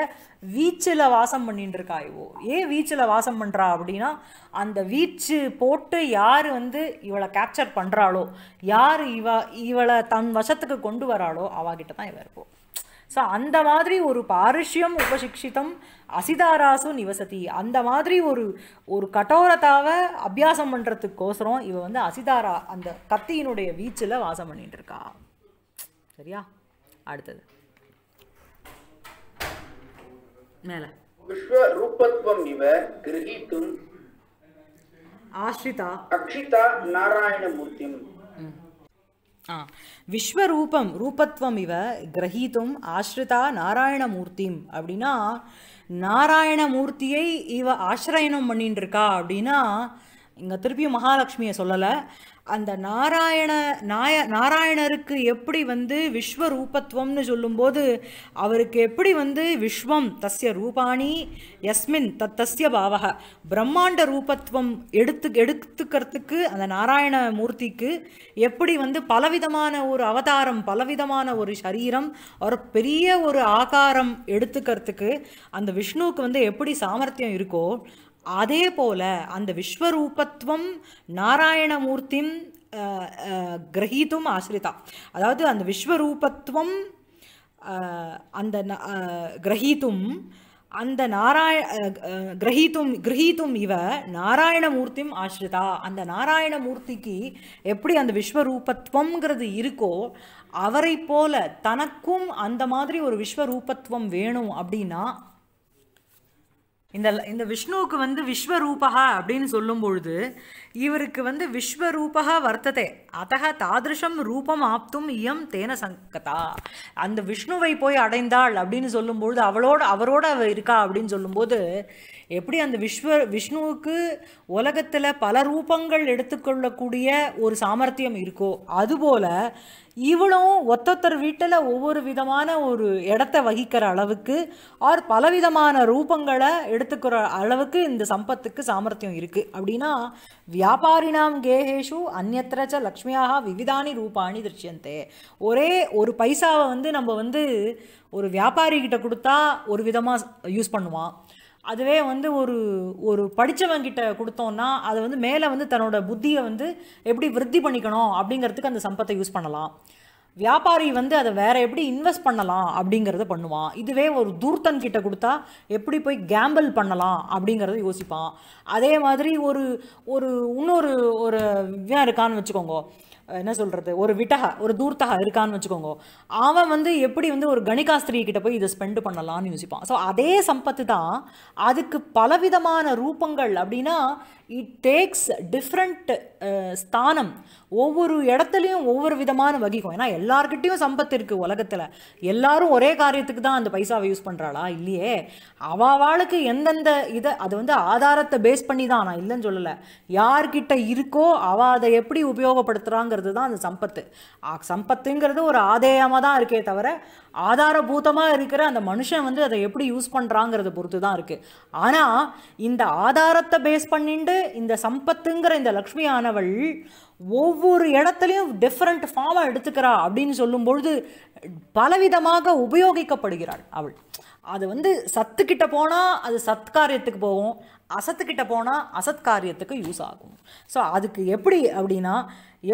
வீச்சில் வாசம் பண்ணிட்டு இருக்காய்வோ ஏன் வீச்சில் வாசம் பண்ணுறா அப்படின்னா அந்த வீச்சு போட்டு யார் வந்து இவளை கேப்சர் பண்ணுறாளோ யார் இவ இவளை தன் வசத்துக்கு கொண்டு வராளோ அவகிட்ட தான் இவ இருப்போம் ஸோ அந்த மாதிரி ஒரு பாரிஷ்யம் உபசிக்ஷிதம் அசிதாராசு நிவசதி அந்த மாதிரி ஒரு ஒரு கட்டோரத்தாக அபியாசம் பண்ணுறதுக்கோசரம் இவ வந்து அசிதாரா அந்த கத்தியினுடைய வீச்சில் வாசம் பண்ணிட்டு இருக்கா சரியா அடுத்தது மேலே ஆசிரிதா ஆஷ்ரிதா அக்ஷிதா நாராயணமூர்த்தி ஆ விஸ்வரூபம் ரூபத்வம் இவ கிரகீத்தும் ஆஸ்ரிதா நாராயணமூர்த்திம் அப்படின்னா நாராயணமூர்த்தியை இவ ஆசிரயணம் பண்ணிட்டு இருக்கா அப்படின்னா இங்கே திருப்பியும் மகாலட்சுமியை சொல்லலை அந்த நாராயண நாய நாராயணருக்கு எப்படி வந்து விஸ்வ சொல்லும்போது அவருக்கு எப்படி வந்து விஸ்வம் தஸ்ய ரூபாணி யஸ்மின் தத் தஸ்ய பாவக பிரம்மாண்ட ரூபத்துவம் எடுத்து எடுத்துக்கிறதுக்கு அந்த நாராயண மூர்த்திக்கு எப்படி வந்து பலவிதமான ஒரு அவதாரம் பலவிதமான ஒரு சரீரம் ஒரு பெரிய ஒரு ஆகாரம் எடுத்துக்கிறதுக்கு அந்த விஷ்ணுவுக்கு வந்து எப்படி சாமர்த்தியம் இருக்கோ அதே போல அந்த விஸ்வரூபத்துவம் நாராயணமூர்த்தி கிரகித்தும் ஆசிரிதா அதாவது அந்த விஸ்வரூபத்துவம் அந்த கிரகித்தும் அந்த நாராய கிரகித்தும் கிரகித்தும் இவ நாராயணமூர்த்தி ஆசிரிதா அந்த நாராயணமூர்த்திக்கு எப்படி அந்த விஸ்வரூபத்துவங்கிறது இருக்கோ அவரை போல தனக்கும் அந்த மாதிரி ஒரு விஸ்வரூபத்துவம் வேணும் அப்படின்னா இந்த இந்த விஷ்ணுவுக்கு வந்து விஸ்வரூபகா அப்படின்னு சொல்லும் பொழுது இவருக்கு வந்து விஸ்வரூபகா வர்த்ததே அத்தக தாதிருஷம் ரூபம் ஆப்தும் இயம் தேன சங்கதா அந்த விஷ்ணுவை போய் அடைந்தாள் அப்படின்னு சொல்லும்பொழுது அவளோட அவரோட இருக்கா அப்படின்னு சொல்லும்போது எப்படி அந்த விஸ்வ விஷ்ணுவுக்கு உலகத்தில் பல ரூபங்கள் எடுத்துக்கொள்ளக்கூடிய ஒரு சாமர்த்தியம் இருக்கோ அதுபோல் இவளும் ஒத்தொத்தர் வீட்டில் ஒவ்வொரு விதமான ஒரு இடத்த வகிக்கிற அளவுக்கு ஆர் பலவிதமான ரூபங்களை எடுத்துக்கிற அளவுக்கு இந்த சம்பத்துக்கு சாமர்த்தியம் இருக்குது அப்படின்னா வியாபாரினாம் கேஹேஷு அந்நத்திரச்ச லக்ஷ்மியாக விவிதானி ரூபாணி திருஷ்யந்தே ஒரே ஒரு பைசாவை வந்து நம்ம வந்து ஒரு வியாபாரிகிட்ட கொடுத்தா ஒரு விதமாக யூஸ் பண்ணுவான் அதுவே வந்து ஒரு ஒரு படித்தவங்கிட்ட கொடுத்தோம்னா அதை வந்து மேலே வந்து தன்னோட புத்தியை வந்து எப்படி விருத்தி பண்ணிக்கணும் அப்படிங்கிறதுக்கு அந்த சம்பத்தை யூஸ் பண்ணலாம் வியாபாரி வந்து அதை வேற எப்படி இன்வெஸ்ட் பண்ணலாம் அப்படிங்கிறத பண்ணுவான் இதுவே ஒரு தூர்த்தன் கிட்ட கொடுத்தா எப்படி போய் கேம்பிள் பண்ணலாம் அப்படிங்கிறத யோசிப்பான் அதே மாதிரி ஒரு ஒரு இன்னொரு ஒரு இவன் இருக்கான்னு வச்சுக்கோங்க என்ன சொல்கிறது ஒரு விட்டகா ஒரு தூர்த்தகா இருக்கான்னு வச்சுக்கோங்க அவன் வந்து எப்படி வந்து ஒரு கணிகாஸ்திரீ கிட்ட போய் இதை ஸ்பெண்ட் பண்ணலான்னு யோசிப்பான் ஸோ அதே சம்பத்து தான் அதுக்கு பலவிதமான ரூபங்கள் அப்படின்னா இட் டேக்ஸ் டிஃப்ரெண்ட் ஸ்தானம் ஒவ்வொரு இடத்துலையும் ஒவ்வொரு விதமான வகிக்கும் ஏன்னா எல்லார்கிட்டேயும் சம்பத்து இருக்குது உலகத்தில் எல்லாரும் ஒரே காரியத்துக்கு தான் அந்த பைசாவை யூஸ் பண்ணுறாளா இல்லையே அவாவாளுக்கு எந்தெந்த இதை அது வந்து ஆதாரத்தை பேஸ் பண்ணி தான் நான் இல்லைன்னு சொல்லலை யார்கிட்ட இருக்கோ அவள் அதை எப்படி உபயோகப்படுத்துகிறாங்கிற அப்படிங்கிறது தான் அந்த சம்பத்து சம்பத்துங்கிறது ஒரு ஆதேயமாக தான் இருக்கே தவிர ஆதாரபூதமாக இருக்கிற அந்த மனுஷன் வந்து அதை எப்படி யூஸ் பண்ணுறாங்கிறத பொறுத்து தான் இருக்குது ஆனால் இந்த ஆதாரத்தை பேஸ் பண்ணிட்டு இந்த சம்பத்துங்கிற இந்த லக்ஷ்மி ஆனவள் ஒவ்வொரு இடத்துலையும் டிஃப்ரெண்ட் ஃபார்மாக எடுத்துக்கிறா அப்படின்னு சொல்லும் பொழுது பலவிதமாக உபயோகிக்கப்படுகிறாள் அவள் அது வந்து சத்துக்கிட்ட போனால் அது சத்காரியத்துக்கு போகும் அசத்துக்கிட்ட போனால் அசத்காரியத்துக்கு யூஸ் ஆகும் ஸோ அதுக்கு எப்படி அப்படின்னா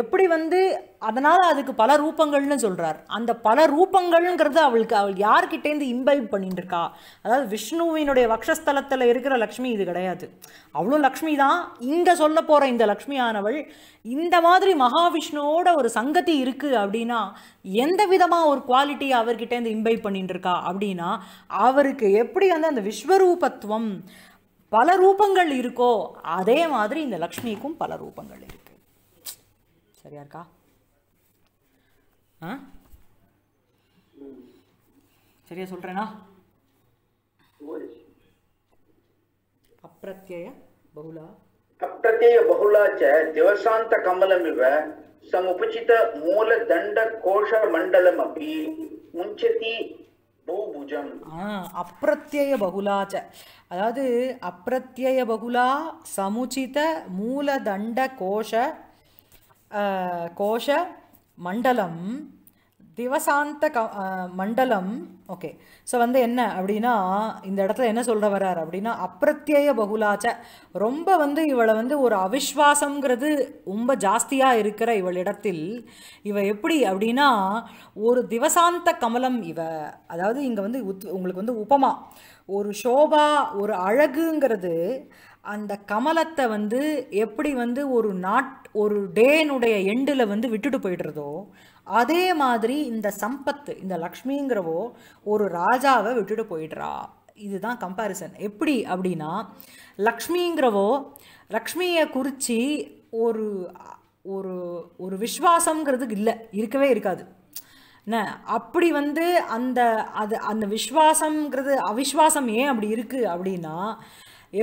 எப்படி வந்து அதனால் அதுக்கு பல ரூபங்கள்னு சொல்கிறார் அந்த பல ரூபங்கள்ங்கிறது அவளுக்கு அவள் யார்கிட்டேருந்து இம்பைப் பண்ணிட்டு இருக்கா அதாவது விஷ்ணுவினுடைய வக்ஷஸ்தலத்தில் இருக்கிற லக்ஷ்மி இது கிடையாது அவளும் லக்ஷ்மி தான் இங்கே சொல்ல போகிற இந்த ஆனவள் இந்த மாதிரி மகாவிஷ்ணுவோட ஒரு சங்கதி இருக்குது அப்படின்னா எந்த விதமாக ஒரு குவாலிட்டியை அவர்கிட்டேருந்து இம்பைப் பண்ணிட்டு இருக்கா அப்படின்னா அவருக்கு எப்படி வந்து அந்த விஸ்வரூபத்துவம் பல ரூபங்கள் இருக்கோ அதே மாதிரி இந்த லக்ஷ்மிக்கும் பல ரூபங்கள் இருக்கு சரியா இருக்கா ஆ சரியா சொல்றேனா அப்பிரத்யய பகுலா அப்பிரத்யய பகுலாச்ச திவசாந்த கமலமிவ சமுபசித மூலதண்ட கோஷ மண்டலம் அப்படி பகுலாச்ச அதாவது பகுலா சமுச்சித மூலதண்ட கோஷ கோஷ மண்டலம் திவசாந்த க மண்டலம் ஓகே ஸோ வந்து என்ன அப்படின்னா இந்த இடத்துல என்ன சொல்கிற வர்றார் அப்படின்னா அப்பிரத்திய பகுலாச்ச ரொம்ப வந்து இவளை வந்து ஒரு அவிஸ்வாசங்கிறது ரொம்ப ஜாஸ்தியாக இருக்கிற இவளிடத்தில் இவ எப்படி அப்படின்னா ஒரு திவசாந்த கமலம் இவ அதாவது இங்கே வந்து உத் உங்களுக்கு வந்து உபமா ஒரு ஷோபா ஒரு அழகுங்கிறது அந்த கமலத்தை வந்து எப்படி வந்து ஒரு நாட் ஒரு டேனுடைய எண்டில் வந்து விட்டுட்டு போயிடுறதோ அதே மாதிரி இந்த சம்பத்து இந்த லக்ஷ்மிங்கிறவோ ஒரு ராஜாவை விட்டுட்டு போயிடுறா இதுதான் கம்பாரிசன் எப்படி அப்படின்னா லக்ஷ்மிங்கிறவோ லக்ஷ்மியை குறித்து ஒரு ஒரு ஒரு விஸ்வாசங்கிறதுக்கு இல்லை இருக்கவே இருக்காது என்ன அப்படி வந்து அந்த அது அந்த விஸ்வாசங்கிறது அவிஸ்வாசம் ஏன் அப்படி இருக்குது அப்படின்னா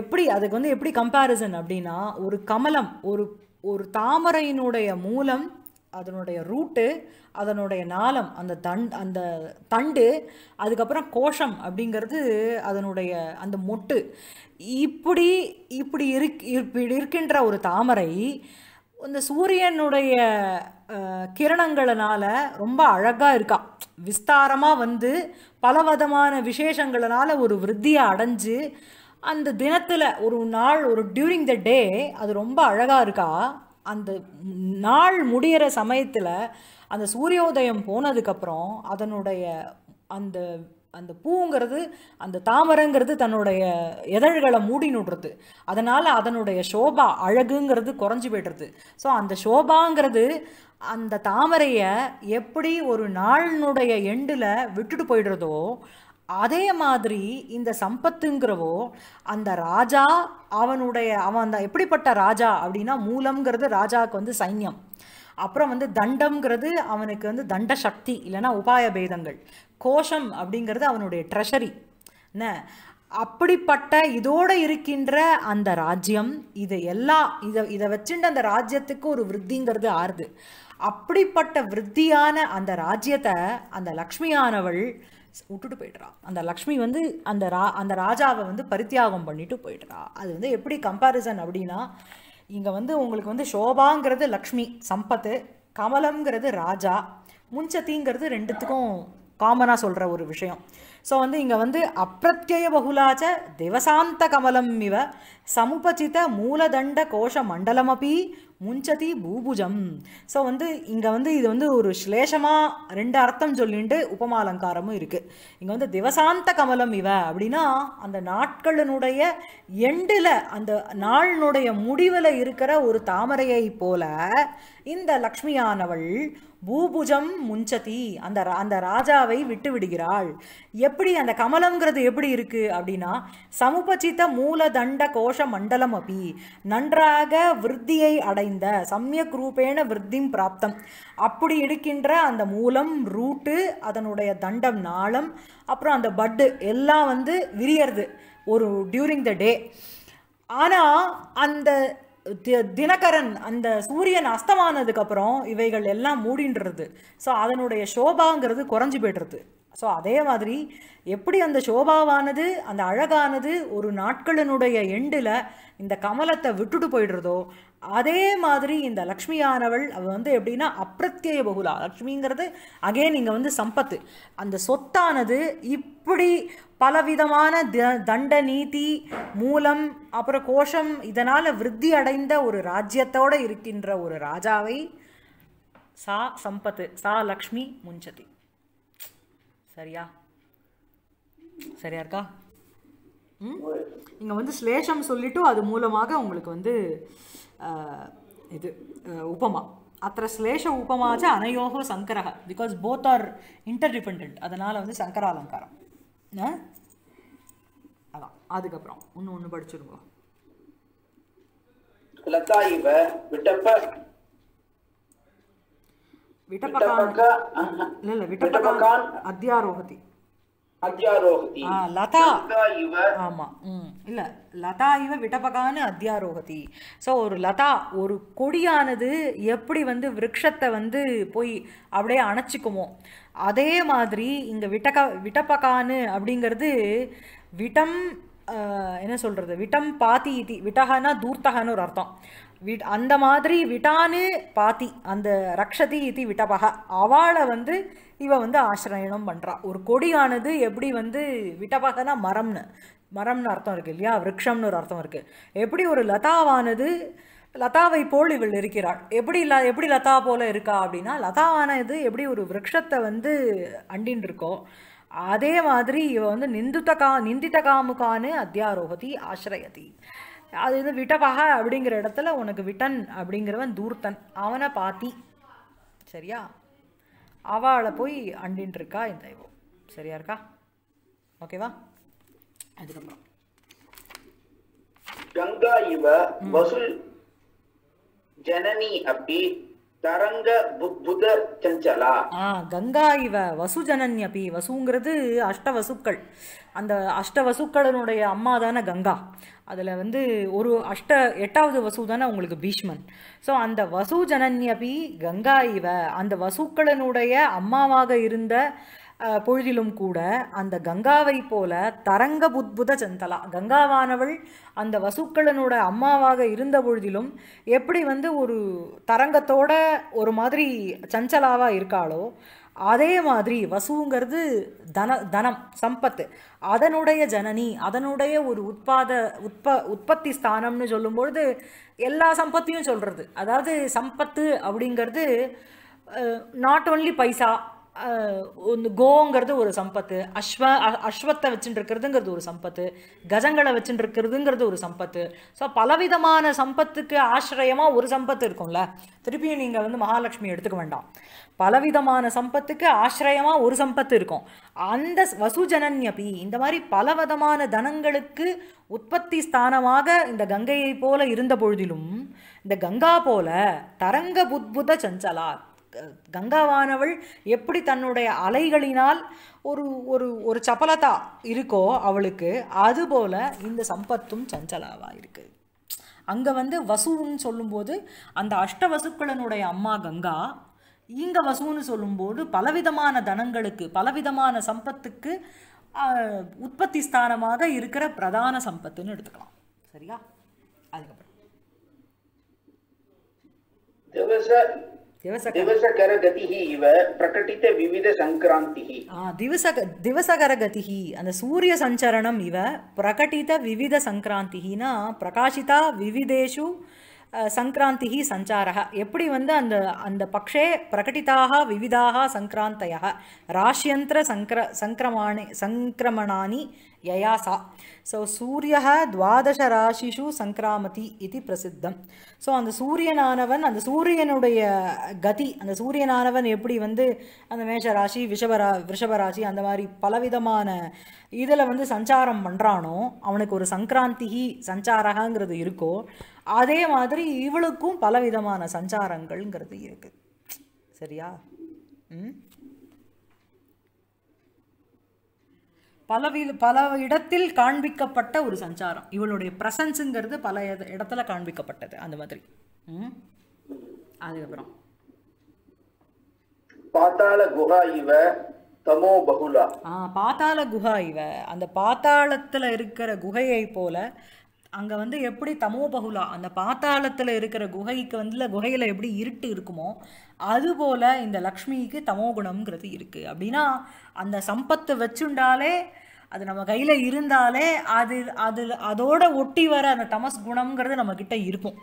எப்படி அதுக்கு வந்து எப்படி கம்பேரிசன் அப்படின்னா ஒரு கமலம் ஒரு ஒரு தாமரையினுடைய மூலம் அதனுடைய ரூட்டு அதனுடைய நாளம் அந்த தண்ட் அந்த தண்டு அதுக்கப்புறம் கோஷம் அப்படிங்கிறது அதனுடைய அந்த மொட்டு இப்படி இப்படி இருக் இப்படி இருக்கின்ற ஒரு தாமரை இந்த சூரியனுடைய கிரணங்களினால ரொம்ப அழகாக இருக்கா விஸ்தாரமாக வந்து பலவிதமான விசேஷங்களினால ஒரு விருத்தியை அடைஞ்சு அந்த தினத்தில் ஒரு நாள் ஒரு டியூரிங் த டே அது ரொம்ப அழகாக இருக்கா அந்த நாள் முடிகிற சமயத்தில் அந்த சூரியோதயம் போனதுக்கப்புறம் அதனுடைய அந்த அந்த பூங்கிறது அந்த தாமரைங்கிறது தன்னுடைய எதழ்களை மூடி நுடுறது அதனால் அதனுடைய சோபா அழகுங்கிறது குறைஞ்சி போய்டுறது ஸோ அந்த சோபாங்கிறது அந்த தாமரையை எப்படி ஒரு நாளினுடைய எண்டில் விட்டுட்டு போயிடுறதோ அதே மாதிரி இந்த சம்பத்துங்கிறவோ அந்த ராஜா அவனுடைய அவன் அந்த எப்படிப்பட்ட ராஜா அப்படின்னா மூலம்ங்கிறது ராஜாவுக்கு வந்து சைன்யம் அப்புறம் வந்து தண்டம்ங்கிறது அவனுக்கு வந்து தண்ட சக்தி இல்லைனா உபாய பேதங்கள் கோஷம் அப்படிங்கிறது அவனுடைய ட்ரெஷரி என்ன அப்படிப்பட்ட இதோடு இருக்கின்ற அந்த ராஜ்யம் இதை எல்லா இதை இதை வச்சுட்டு அந்த ராஜ்யத்துக்கு ஒரு விருத்திங்கிறது ஆறுது அப்படிப்பட்ட விருத்தியான அந்த ராஜ்யத்தை அந்த லக்ஷ்மியானவள் விட்டுட்டு போயிடுறா அந்த லக்ஷ்மி வந்து அந்த ரா அந்த ராஜாவை வந்து பரித்தியாகம் பண்ணிட்டு போய்ட்றா அது வந்து எப்படி கம்பேரிசன் அப்படின்னா இங்கே வந்து உங்களுக்கு வந்து சோபாங்கிறது லக்ஷ்மி சம்பத்து கமலம்ங்கிறது ராஜா முஞ்சத்திங்கிறது ரெண்டுத்துக்கும் காமனாக சொல்கிற ஒரு விஷயம் ஸோ வந்து இங்கே வந்து அப்பிரத்யய பகுலாச்ச திவசாந்த கமலம் இவ சமுபச்சித மூலதண்ட கோஷ மண்டலமபி முஞ்சதி பூபுஜம் ஸோ வந்து இங்கே வந்து இது வந்து ஒரு ஸ்லேஷமாக ரெண்டு அர்த்தம் சொல்லிட்டு உபமாலங்காரமும் இருக்குது இங்கே வந்து திவசாந்த கமலம் இவ அப்படின்னா அந்த நாட்களினுடைய எண்டில் அந்த நாளினுடைய முடிவில் இருக்கிற ஒரு தாமரையை போல இந்த லக்ஷ்மியானவள் பூபுஜம் முஞ்சதி அந்த அந்த ராஜாவை விட்டு விடுகிறாள் எப்படி அந்த கமலம்ங்கிறது எப்படி இருக்கு அப்படின்னா சமுபச்சித மூலதண்ட கோஷ மண்டலம் அபி நன்றாக விருத்தியை அடைந்த சமயக் ரூபேண விருத்தியும் பிராப்தம் அப்படி இருக்கின்ற அந்த மூலம் ரூட்டு அதனுடைய தண்டம் நாளம் அப்புறம் அந்த பட்டு எல்லாம் வந்து விரியறது ஒரு டியூரிங் த டே ஆனால் அந்த தினகரன் அந்த சூரியன் அஸ்தமானதுக்கு அப்புறம் இவைகள் எல்லாம் மூடின்றது ஸோ அதனுடைய சோபாங்கிறது குறைஞ்சி போய்டுறது ஸோ அதே மாதிரி எப்படி அந்த சோபாவானது அந்த அழகானது ஒரு நாட்களினுடைய எண்டில் இந்த கமலத்தை விட்டுட்டு போயிடுறதோ அதே மாதிரி இந்த லக்ஷ்மியானவள் அவள் வந்து எப்படின்னா அப்பிரத்திய பகுலா லக்ஷ்மிங்கிறது அகைன் இங்கே வந்து சம்பத்து அந்த சொத்தானது இப்படி பலவிதமான த தண்ட நீதி மூலம் அப்புறம் கோஷம் இதனால் விருத்தி அடைந்த ஒரு ராஜ்யத்தோடு இருக்கின்ற ஒரு ராஜாவை சா சம்பத்து சா லக்ஷ்மி முஞ்சதி சரியா சரியா இருக்கா இங்கே வந்து ஸ்லேஷம் சொல்லிவிட்டு அது மூலமாக உங்களுக்கு வந்து இது உபமா அத்த ஸ்லேஷ உபமாச்ச அனையோக சங்கரக பிகாஸ் போத் ஆர் டிபெண்ட் அதனால் வந்து சங்கர அலங்காரம் அதான் அதுக்கப்புறம் ஒன்று ஒன்று படிச்சிருங்க லதா விட்டப்பகான் இல்லை இல்லை விட்டப்பகான் அத்தியாரோகதி லதா ஆமாம் உம் இல்லை லதா இவ விடபகான்னு அத்தியாரோகதி ஸோ ஒரு லதா ஒரு கொடியானது எப்படி வந்து விரக்ஷத்தை வந்து போய் அப்படியே அணைச்சிக்குமோ அதே மாதிரி இங்கே விட்டகா விட்டபகான்னு அப்படிங்கிறது விட்டம் என்ன சொல்கிறது விட்டம் பாத்தி இதி விட்டகான்னா தூர்த்தகான்னு ஒரு அர்த்தம் விட் அந்த மாதிரி விட்டானு பாத்தி அந்த ரக்ஷதி இத்தி விட்டபக அவளை வந்து இவ வந்து ஆசிரயணம் பண்ணுறா ஒரு கொடியானது எப்படி வந்து விட்டபகனா மரம்னு மரம்னு அர்த்தம் இருக்குது இல்லையா விரக்ஷம்னு ஒரு அர்த்தம் இருக்குது எப்படி ஒரு லதாவானது லதாவை போல் இவள் இருக்கிறாள் எப்படி ல எப்படி லதா போல் இருக்கா அப்படின்னா லதாவானது எப்படி ஒரு விரக்ஷத்தை வந்து அண்டின் இருக்கோ அதே மாதிரி இவ வந்து நிந்துத்தகா நிந்தித்தகாமுக்கான்னு அத்தியாரோகதி ஆசிரயதி அது வந்து விட்டவாக அப்படிங்கிற இடத்துல உனக்கு விட்டன் அப்படிங்கிறவன் தூர்த்தன் அவனை பாத்தி சரியா அவளை போய் அண்டின் இருக்கா இந்த தெய்வம் சரியா இருக்கா ஓகேவா அதுக்கப்புறம் கங்கா இவ வசூல் ஜனனி அப்படி தரங்க புத்த சஞ்சலா ஆ கங்கா இவ வசு ஜனன்யபி வசுங்கிறது அஷ்ட வசுக்கள் அந்த அஷ்ட வசுக்களனுடைய அம்மா தானே கங்கா அதில் வந்து ஒரு அஷ்ட எட்டாவது வசு தானே உங்களுக்கு பீஷ்மன் ஸோ அந்த வசு ஜனன்யபி கங்கா இவ அந்த வசுக்களனுடைய அம்மாவாக இருந்த பொழுதிலும் கூட அந்த கங்காவை போல தரங்க புத்புத சந்தலா கங்காவானவள் அந்த வசுக்களனோட அம்மாவாக இருந்த பொழுதிலும் எப்படி வந்து ஒரு தரங்கத்தோட ஒரு மாதிரி சஞ்சலாவாக இருக்காளோ அதே மாதிரி வசுங்கிறது தன தனம் சம்பத்து அதனுடைய ஜனனி அதனுடைய ஒரு உற்பத உற்ப உற்பத்தி ஸ்தானம்னு சொல்லும்பொழுது எல்லா சம்பத்தையும் சொல்கிறது அதாவது சம்பத்து அப்படிங்கிறது நாட் ஓன்லி பைசா ஒன்று கோங்கிறது ஒரு சம்பத்து அஸ்வ அஸ்வத்தை வச்சுட்டு இருக்கிறதுங்கிறது ஒரு சம்பத்து கஜங்களை வச்சுட்டு இருக்கிறதுங்கிறது ஒரு சம்பத்து ஸோ பலவிதமான சம்பத்துக்கு ஆசிரியமாக ஒரு சம்பத்து இருக்கும்ல திருப்பியும் நீங்கள் வந்து மகாலட்சுமி எடுத்துக்க வேண்டாம் பலவிதமான சம்பத்துக்கு ஆசிரியமாக ஒரு சம்பத்து இருக்கும் அந்த வசுஜனன்யபி இந்த மாதிரி பலவிதமான தனங்களுக்கு உற்பத்தி ஸ்தானமாக இந்த கங்கையை போல இருந்த பொழுதிலும் இந்த கங்கா போல தரங்க புத்புத சஞ்சலார் கங்காவானவள் எப்படி தன்னுடைய அலைகளினால் ஒரு ஒரு ஒரு சப்பலதா இருக்கோ அவளுக்கு அதுபோல் இந்த சம்பத்தும் சஞ்சலாவாக இருக்குது அங்கே வந்து வசுன்னு சொல்லும்போது அந்த அஷ்ட வசுக்களனுடைய அம்மா கங்கா இங்கே வசுன்னு சொல்லும்போது பலவிதமான தனங்களுக்கு பலவிதமான சம்பத்துக்கு உற்பத்தி ஸ்தானமாக இருக்கிற பிரதான சம்பத்துன்னு எடுத்துக்கலாம் சரியா அதுக்கப்புறம் திவசகரகதிஹி இவ பிரகட்டித்த விவித சங்கராந்திஹி திவசக திவசகரகதிஹி அந்த சூரிய சஞ்சரணம் இவ பிரகட்டித்த விவித சங்கராந்திஹினா பிரகாஷிதா விவிதேஷு சங்கராந்திஹி சஞ்சாரக எப்படி வந்து அந்த அந்த பக்ஷே பிரகட்டிதாக விவிதாக சங்கராந்தய ராஷ்யந்திர சங்கர சங்கிரமாணி சங்கிரமணானி யயாசா ஸோ சூரிய துவாதச ராசிஷு சங்கிராமதி இது பிரசித்தம் ஸோ அந்த சூரியனானவன் அந்த சூரியனுடைய கதி அந்த சூரியனானவன் எப்படி வந்து அந்த மேஷராசி விஷபரா விஷபராசி அந்த மாதிரி பலவிதமான இதில் வந்து சஞ்சாரம் பண்ணுறானோ அவனுக்கு ஒரு சங்கராந்தி சஞ்சாரகங்கிறது இருக்கோ அதே மாதிரி இவளுக்கும் பலவிதமான சஞ்சாரங்கள்ங்கிறது இருக்குது சரியா ம் பலவித பல இடத்தில் காண்பிக்கப்பட்ட ஒரு சஞ்சாரம் இவளுடைய ப்ரசன்ஸுங்கிறது பல இடத்துல காண்பிக்கப்பட்டது அந்த மாதிரி ம் அதுக்கப்புறம் பாத்தாள குஹா இவ தமோ பகுலா ஆ பாத்தாள குஹா இவ அந்த பாத்தாளத்தில் இருக்கிற குகையை போல அங்கே வந்து எப்படி தமோ பகுலா அந்த பாத்தாளத்தில் இருக்கிற குகைக்கு வந்து குகையில் எப்படி இருட்டு இருக்குமோ அதுபோல் இந்த லக்ஷ்மிக்கு தமோ குணம்ங்கிறது இருக்கு அப்படின்னா அந்த சம்பத்தை வச்சுண்டாலே அது நம்ம கையில் இருந்தாலே அது அது அதோட ஒட்டி வர அந்த தமஸ் குணம்ங்கிறது நம்மக்கிட்ட இருக்கும்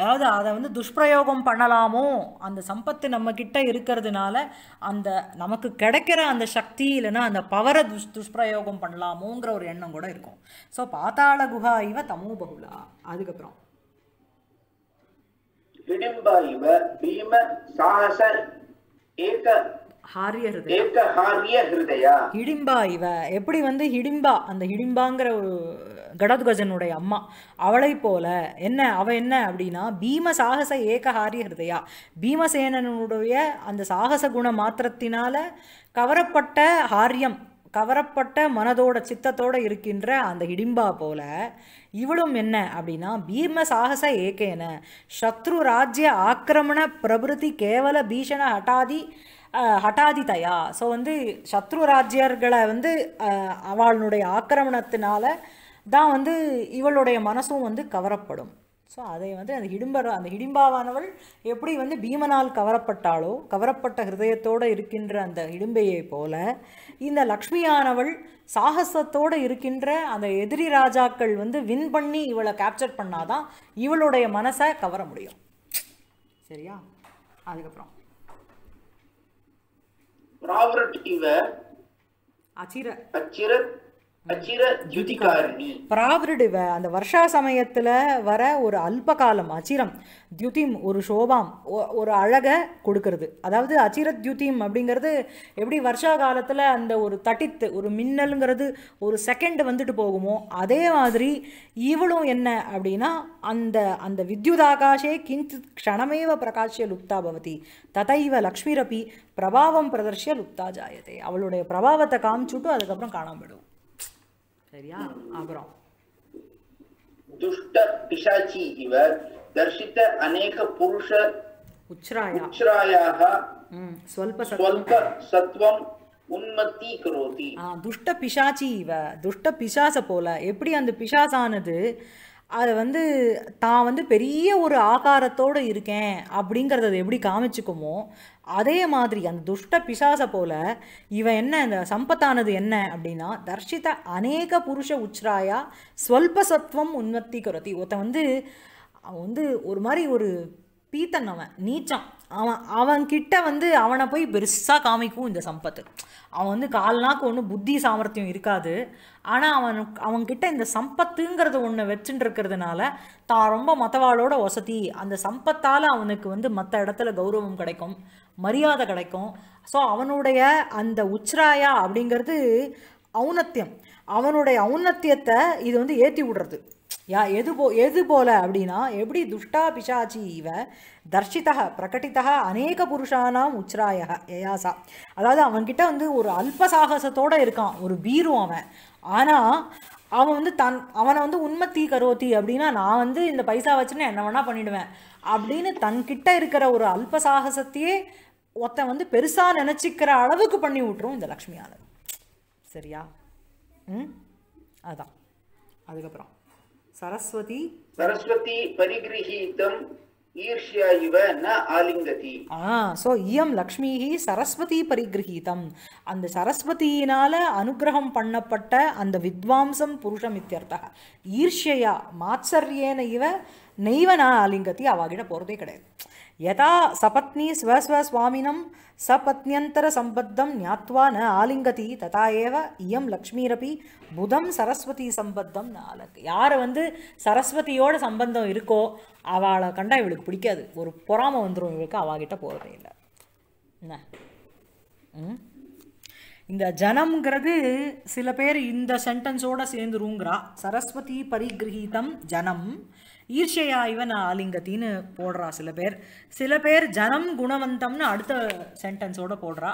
அதாவது அதை வந்து துஷ்பிரயோகம் பண்ணலாமோ அந்த சம்பத்து நம்மக்கிட்ட இருக்கிறதுனால அந்த நமக்கு கிடைக்கிற அந்த சக்தி இல்லைன்னா அந்த பவரை துஷ் துஷ்பிரயோகம் பண்ணலாமோங்கிற ஒரு எண்ணம் கூட இருக்கும் ஸோ பாத்தாள குஹா இவ தமோ பகுலா அதுக்கப்புறம் இவ பீம சாகச ஏக ஹாரிய ஹிருதயா ஹிடிம்பா இவ எப்படி வந்து ஹிடிம்பா அந்த ஹிடிம்பாங்கிற ஒரு கடத்கஜனுடைய அம்மா அவளை போல என்ன அவ என்ன அப்படின்னா பீம சாகச ஏக ஹாரிய ஹிருதயா பீமசேனனுடைய அந்த சாகச குண மாத்திரத்தினால கவரப்பட்ட ஹாரியம் கவரப்பட்ட மனதோட சித்தத்தோட இருக்கின்ற அந்த ஹிடிம்பா போல இவளும் என்ன அப்படின்னா பீம சாகச ஏகேன சத்ரு ராஜ்ய ஆக்கிரமண பிரபுதி கேவல பீஷண ஹட்டாதி ஹட்டாதிதயா ஸோ வந்து சத்ரு ராஜ்யர்களை வந்து அவளுடைய ஆக்கிரமணத்தினால தான் வந்து இவளுடைய மனசும் வந்து கவரப்படும் ஸோ அதை வந்து அந்த ஹிடிம்பர் அந்த ஹிடிம்பாவானவள் எப்படி வந்து பீமனால் கவரப்பட்டாலோ கவரப்பட்ட ஹிருதயத்தோடு இருக்கின்ற அந்த ஹிடிம்பையை போல இந்த லக்ஷ்மியானவள் சாகசத்தோடு இருக்கின்ற அந்த எதிரி ராஜாக்கள் வந்து வின் பண்ணி இவளை கேப்சர் பண்ணாதான் இவளுடைய மனசை கவர முடியும் சரியா அதுக்கப்புறம் பிராவரட் இவ அச்சிர அச்சிரத் பிராவிருடிவ அந்த வருஷா சமயத்துல வர ஒரு அல்ப காலம் அச்சிரம் தியுதிம் ஒரு சோபாம் ஒரு அழகை கொடுக்கறது அதாவது அச்சிர தியுதிம் அப்படிங்கிறது எப்படி வருஷா காலத்தில் அந்த ஒரு தட்டித்து ஒரு மின்னலுங்கிறது ஒரு செகண்ட் வந்துட்டு போகுமோ அதே மாதிரி இவளும் என்ன அப்படின்னா அந்த அந்த வித்யுதாகாஷே கிஞ்சித் க்ஷணமேவ பிரகாஷ்ய லுப்தா பவதி ததைவ லக்ஷ்மிரபி பிரபாவம் பிரதர்ஷிய லுப்தா ஜாயதே அவளுடைய பிரபாவத்தை காமிச்சுட்டு அதுக்கப்புறம் காணாம சரியா அப்புறம் துஷ்ட பிசாச்சி இவர் தர்ஷித்த அநேக புருஷ உச்ராயா உச்ராயாக ஸ்வல்ப ஸ்வல்ப சத்வம் உன்மத்தி கரோதி துஷ்ட பிசாச்சி இவ துஷ்ட பிசாச போல எப்படி அந்த பிசாசானது அது வந்து தான் வந்து பெரிய ஒரு ஆகாரத்தோடு இருக்கேன் அப்படிங்கிறத எப்படி காமிச்சுக்குமோ அதே மாதிரி அந்த துஷ்ட பிசாசை போல இவன் என்ன இந்த சம்பத்தானது என்ன அப்படின்னா தர்ஷித அநேக புருஷ உச்சராயா ஸ்வல்ப சத்துவம் உன்மத்தி குரத்தி ஒருத்த வந்து அவன் வந்து ஒரு மாதிரி ஒரு பீத்தன் அவன் நீச்சம் அவன் அவன்கிட்ட வந்து அவனை போய் பெருசாக காமிக்கும் இந்த சம்பத்து அவன் வந்து கால்னாக்கு ஒன்றும் புத்தி சாமர்த்தியம் இருக்காது ஆனால் அவன் அவன்கிட்ட இந்த சம்பத்துங்கிறது ஒன்று வச்சுட்டு இருக்கிறதுனால தான் ரொம்ப மற்றவாளோட வசதி அந்த சம்பத்தால் அவனுக்கு வந்து மற்ற இடத்துல கௌரவம் கிடைக்கும் மரியாதை கிடைக்கும் ஸோ அவனுடைய அந்த உச்சராயா அப்படிங்கிறது ஔன்னத்தியம் அவனுடைய ஔன்னத்தியத்தை இது வந்து ஏற்றி விடுறது யா எது போ எது போல அப்படின்னா எப்படி துஷ்டா பிசாச்சி இவ தர்ஷிதா பிரகட்டித்தக அநேக புருஷானாம் உச்சராய யயாசா அதாவது அவன்கிட்ட வந்து ஒரு அல்ப இருக்கான் ஒரு வீரும் அவன் ஆனால் அவன் வந்து தன் அவனை வந்து உண்மை தீ அப்படின்னா நான் வந்து இந்த பைசா வச்சுன்னா என்ன வேணால் பண்ணிவிடுவேன் அப்படின்னு தன்கிட்ட இருக்கிற ஒரு அல்ப சாகசத்தையே ஒருத்தன் வந்து பெருசாக நினச்சிக்கிற அளவுக்கு பண்ணி விட்டுரும் இந்த லக்ஷ்மி சரியா ம் அதுதான் அதுக்கப்புறம் சரஸ்வதி சரஸ்வதி பரிகிரகீதம் ஈர்ஷ்யா இவ அனுகிரகம் பண்ணப்பட்ட அந்த வித்வாம்சம் புருஷம் இவ நெய்வ ஆலிங்கத்தி அவாகிட போறதே கிடையாது யதா சபத்னி ஸ்வஸ்வஸ்வாமினம் சம்பத்தம் ஞாத்வா ந ஆலிங்கதி ததா ஏவ இயம் லக்ஷ்மீரபி புதம் சரஸ்வதி சம்பத்தம் நாலக்கு யாரை வந்து சரஸ்வதியோட சம்பந்தம் இருக்கோ அவளை கண்டா இவளுக்கு பிடிக்காது ஒரு பொறாம வந்துடும் இவளுக்கு அவகிட்ட போகிறதே இல்லை என்ன இந்த ஜனம்ங்கிறது சில பேர் இந்த சென்டென்ஸோடு சேர்ந்துருங்கிறா சரஸ்வதி பரிகிரகீதம் ஜனம் ஈர்ஷையா இவன் ஆலிங்கத்தின்னு போடுறா சில பேர் சில பேர் ஜனம் குணவந்தம்னு அடுத்த சென்டென்ஸோட போடுறா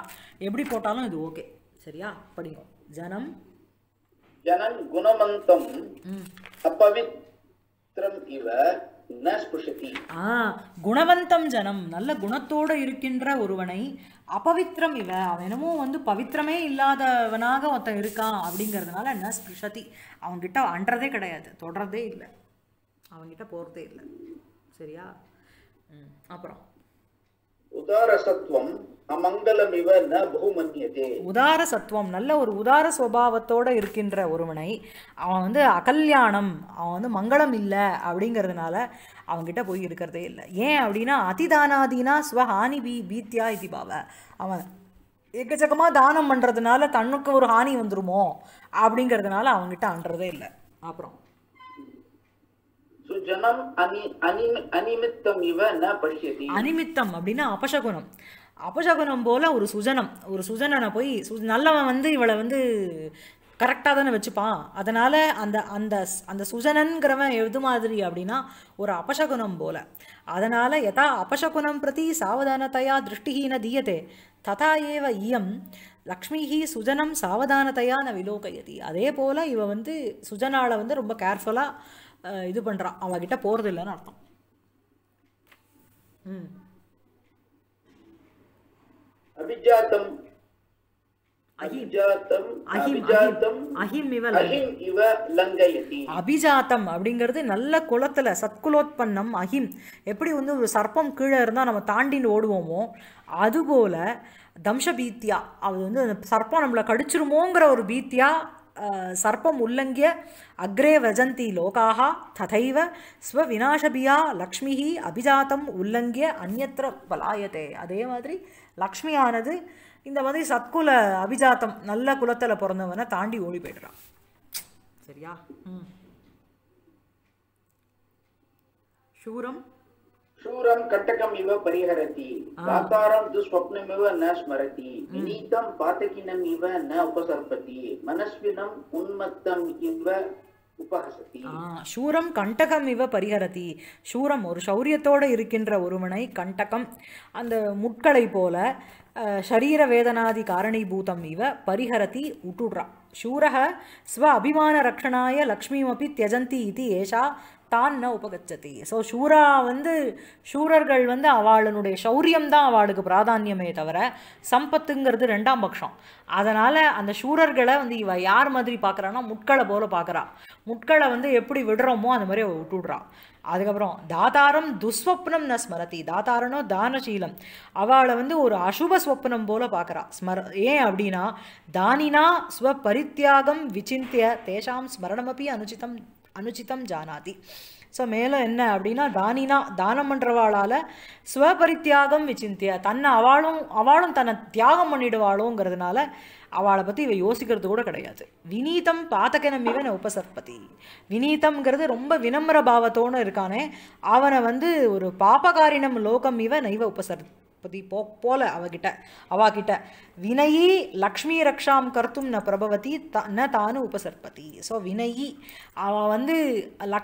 எப்படி போட்டாலும் இது ஓகே சரியா படிங்க ஜனம் ஜனம் குணவந்தம் அப்பவித்ரம் இவ ஆ குணவந்தம் ஜனம் நல்ல குணத்தோடு இருக்கின்ற ஒருவனை அபவித்ரம் இவ அவனமும் வந்து பவித்திரமே இல்லாதவனாக ஒருத்தன் இருக்கான் அப்படிங்கிறதுனால என்ன ஸ்பிருஷதி அவன்கிட்ட அன்றதே கிடையாது தொடர்றதே இல்லை அவங்கிட்ட போகிறதே இல்லை சரியா அப்புறம் உதார சத்துவம் நல்ல ஒரு உதார சுவாவத்தோட இருக்கின்ற ஒருவனை அவன் வந்து அகல்யாணம் அவன் வந்து மங்களம் இல்லை அப்படிங்கிறதுனால அவன்கிட்ட போய் இருக்கிறதே இல்லை ஏன் அப்படின்னா அதிதானாதீனா ஸ்வஹானி பி பீத்தியா இது பாவ அவன் எக்கச்சக்கமாக தானம் பண்ணுறதுனால தன்னுக்கு ஒரு ஹானி வந்துருமோ அப்படிங்கிறதுனால அவன்கிட்ட அன்றதே இல்லை அப்புறம் அனிமித்தம் அப்படின்னா அபசகுணம் அபசகுணம் போல ஒரு சுஜனம் ஒரு சுஜனனை போய் நல்லவன் வந்து இவளை வந்து கரெக்டாக தானே வச்சுப்பான் அதனால் அந்த அந்த அந்த சுஜனன்கிறவன் எது மாதிரி அப்படின்னா ஒரு அபசகுணம் போல அதனால் எதா அபசகுணம் பிரதி சாவதானத்தையா திருஷ்டிஹீன தீயத்தே ததா ஏவ இயம் லக்ஷ்மிஹி சுஜனம் சாவதானத்தையான ந விலோகயதி அதே போல் இவ வந்து சுஜனாளை வந்து ரொம்ப கேர்ஃபுல்லாக இது பண்ணுறான் அவங்கக்கிட்ட போகிறது இல்லைன்னு அர்த்தம் ம் அபிஜாத்தம் அப்படிங்கிறது நல்ல குளத்துல சத்குலோத்பன்னம் அஹிம் எப்படி வந்து ஒரு சர்ப்பம் கீழே இருந்தால் நம்ம தாண்டின்னு ஓடுவோமோ அதுபோல தம்ச பீத்தியா அது வந்து சர்ப்பம் நம்மளை கடிச்சிருமோங்கிற ஒரு பீத்தியா சர்ப்பம் உல்லங்கிய அக்ரே வஜந்தி லோகாக ததைவ ஸ்வவினாஷபியா லக்ஷ்மி அபிஜாத்தம் உல்லங்கிய அந்நத்திர பலாயத்தே அதே மாதிரி லக்ஷ்மியானது இந்த மாதிரி சத்குல அபிஜாத்தம் நல்ல குலத்தில் பிறந்தவனை தாண்டி ஓடி போயிடுறான் சரியா ம் சூரம் சூரம் கட்டகம் இவ कटकमिव परिहरति துஸ்வப்னம் இவ ந ஸ்மரதி विनीतं பாத்தகினம் இவ ந உபசர்பதி மனஸ்வினம் உன்மத்தம் இவ சூரம் கண்டகம் இவ பரிகரதி சூரம் ஒரு சௌரியத்தோடு இருக்கின்ற ஒருவனை கண்டகம் அந்த முட்களை போல ஷரீர வேதனாதி காரணி பூதம் இவ பரிகரதி உட்டுடுறான் சூரக ஸ்வ அபிமான ரக்ஷணாய லக்ஷ்மிமப்பி தியஜந்தி இது ஏஷா தான் ந உபகச்சதி ஸோ ஷூரா வந்து ஷூரர்கள் வந்து அவளுடைய சௌரியம் தான் அவளுக்கு பிராதானியமே தவிர சம்பத்துங்கிறது ரெண்டாம் பட்சம் அதனால் அந்த ஷூரர்களை வந்து இவ யார் மாதிரி பார்க்குறான்னா முட்களை போல் பார்க்குறா முட்களை வந்து எப்படி விடுறோமோ அந்த மாதிரி விட்டுடுறான் அதுக்கப்புறம் தாதாரம் துஸ்வப்னம் ந ஸ்மரதி தாதாரனோ தானசீலம் அவளை வந்து ஒரு அசுப ஸ்வப்னம் போல பார்க்குறா ஸ்மர ஏன் அப்படின்னா தானினா ஸ்வபரித்தியாகம் விசிந்திய தேஷாம் ஸ்மரணமப்பி அனுச்சிதம் அனுச்சிதம் ஜானாதி ஸோ மேலும் என்ன அப்படின்னா தானினா தானம் பண்ணுறவாளால் ஸ்வபரித்தியாகம் விசிந்தியா தன்னை அவளும் அவளும் தன்னை தியாகம் பண்ணிடுவாளோங்கிறதுனால அவளை பற்றி இவ யோசிக்கிறது கூட கிடையாது வினீதம் பாத்தகனம் இவன் உபசற்பதி வினீதம்ங்கிறது ரொம்ப வினம்ர பாவத்தோடு இருக்கானே அவனை வந்து ஒரு பாபகாரினம் லோகம் இவன் நைவ உபசர் பதி போ போல அவகிட்ட கிட்ட வினயி லக்ஷ்மி ரக்ஷாம் கர்த்தும் ந பிரபவதி த ந தானு உபசர்பதி ஸோ வினயி அவள் வந்து லக்ஷ்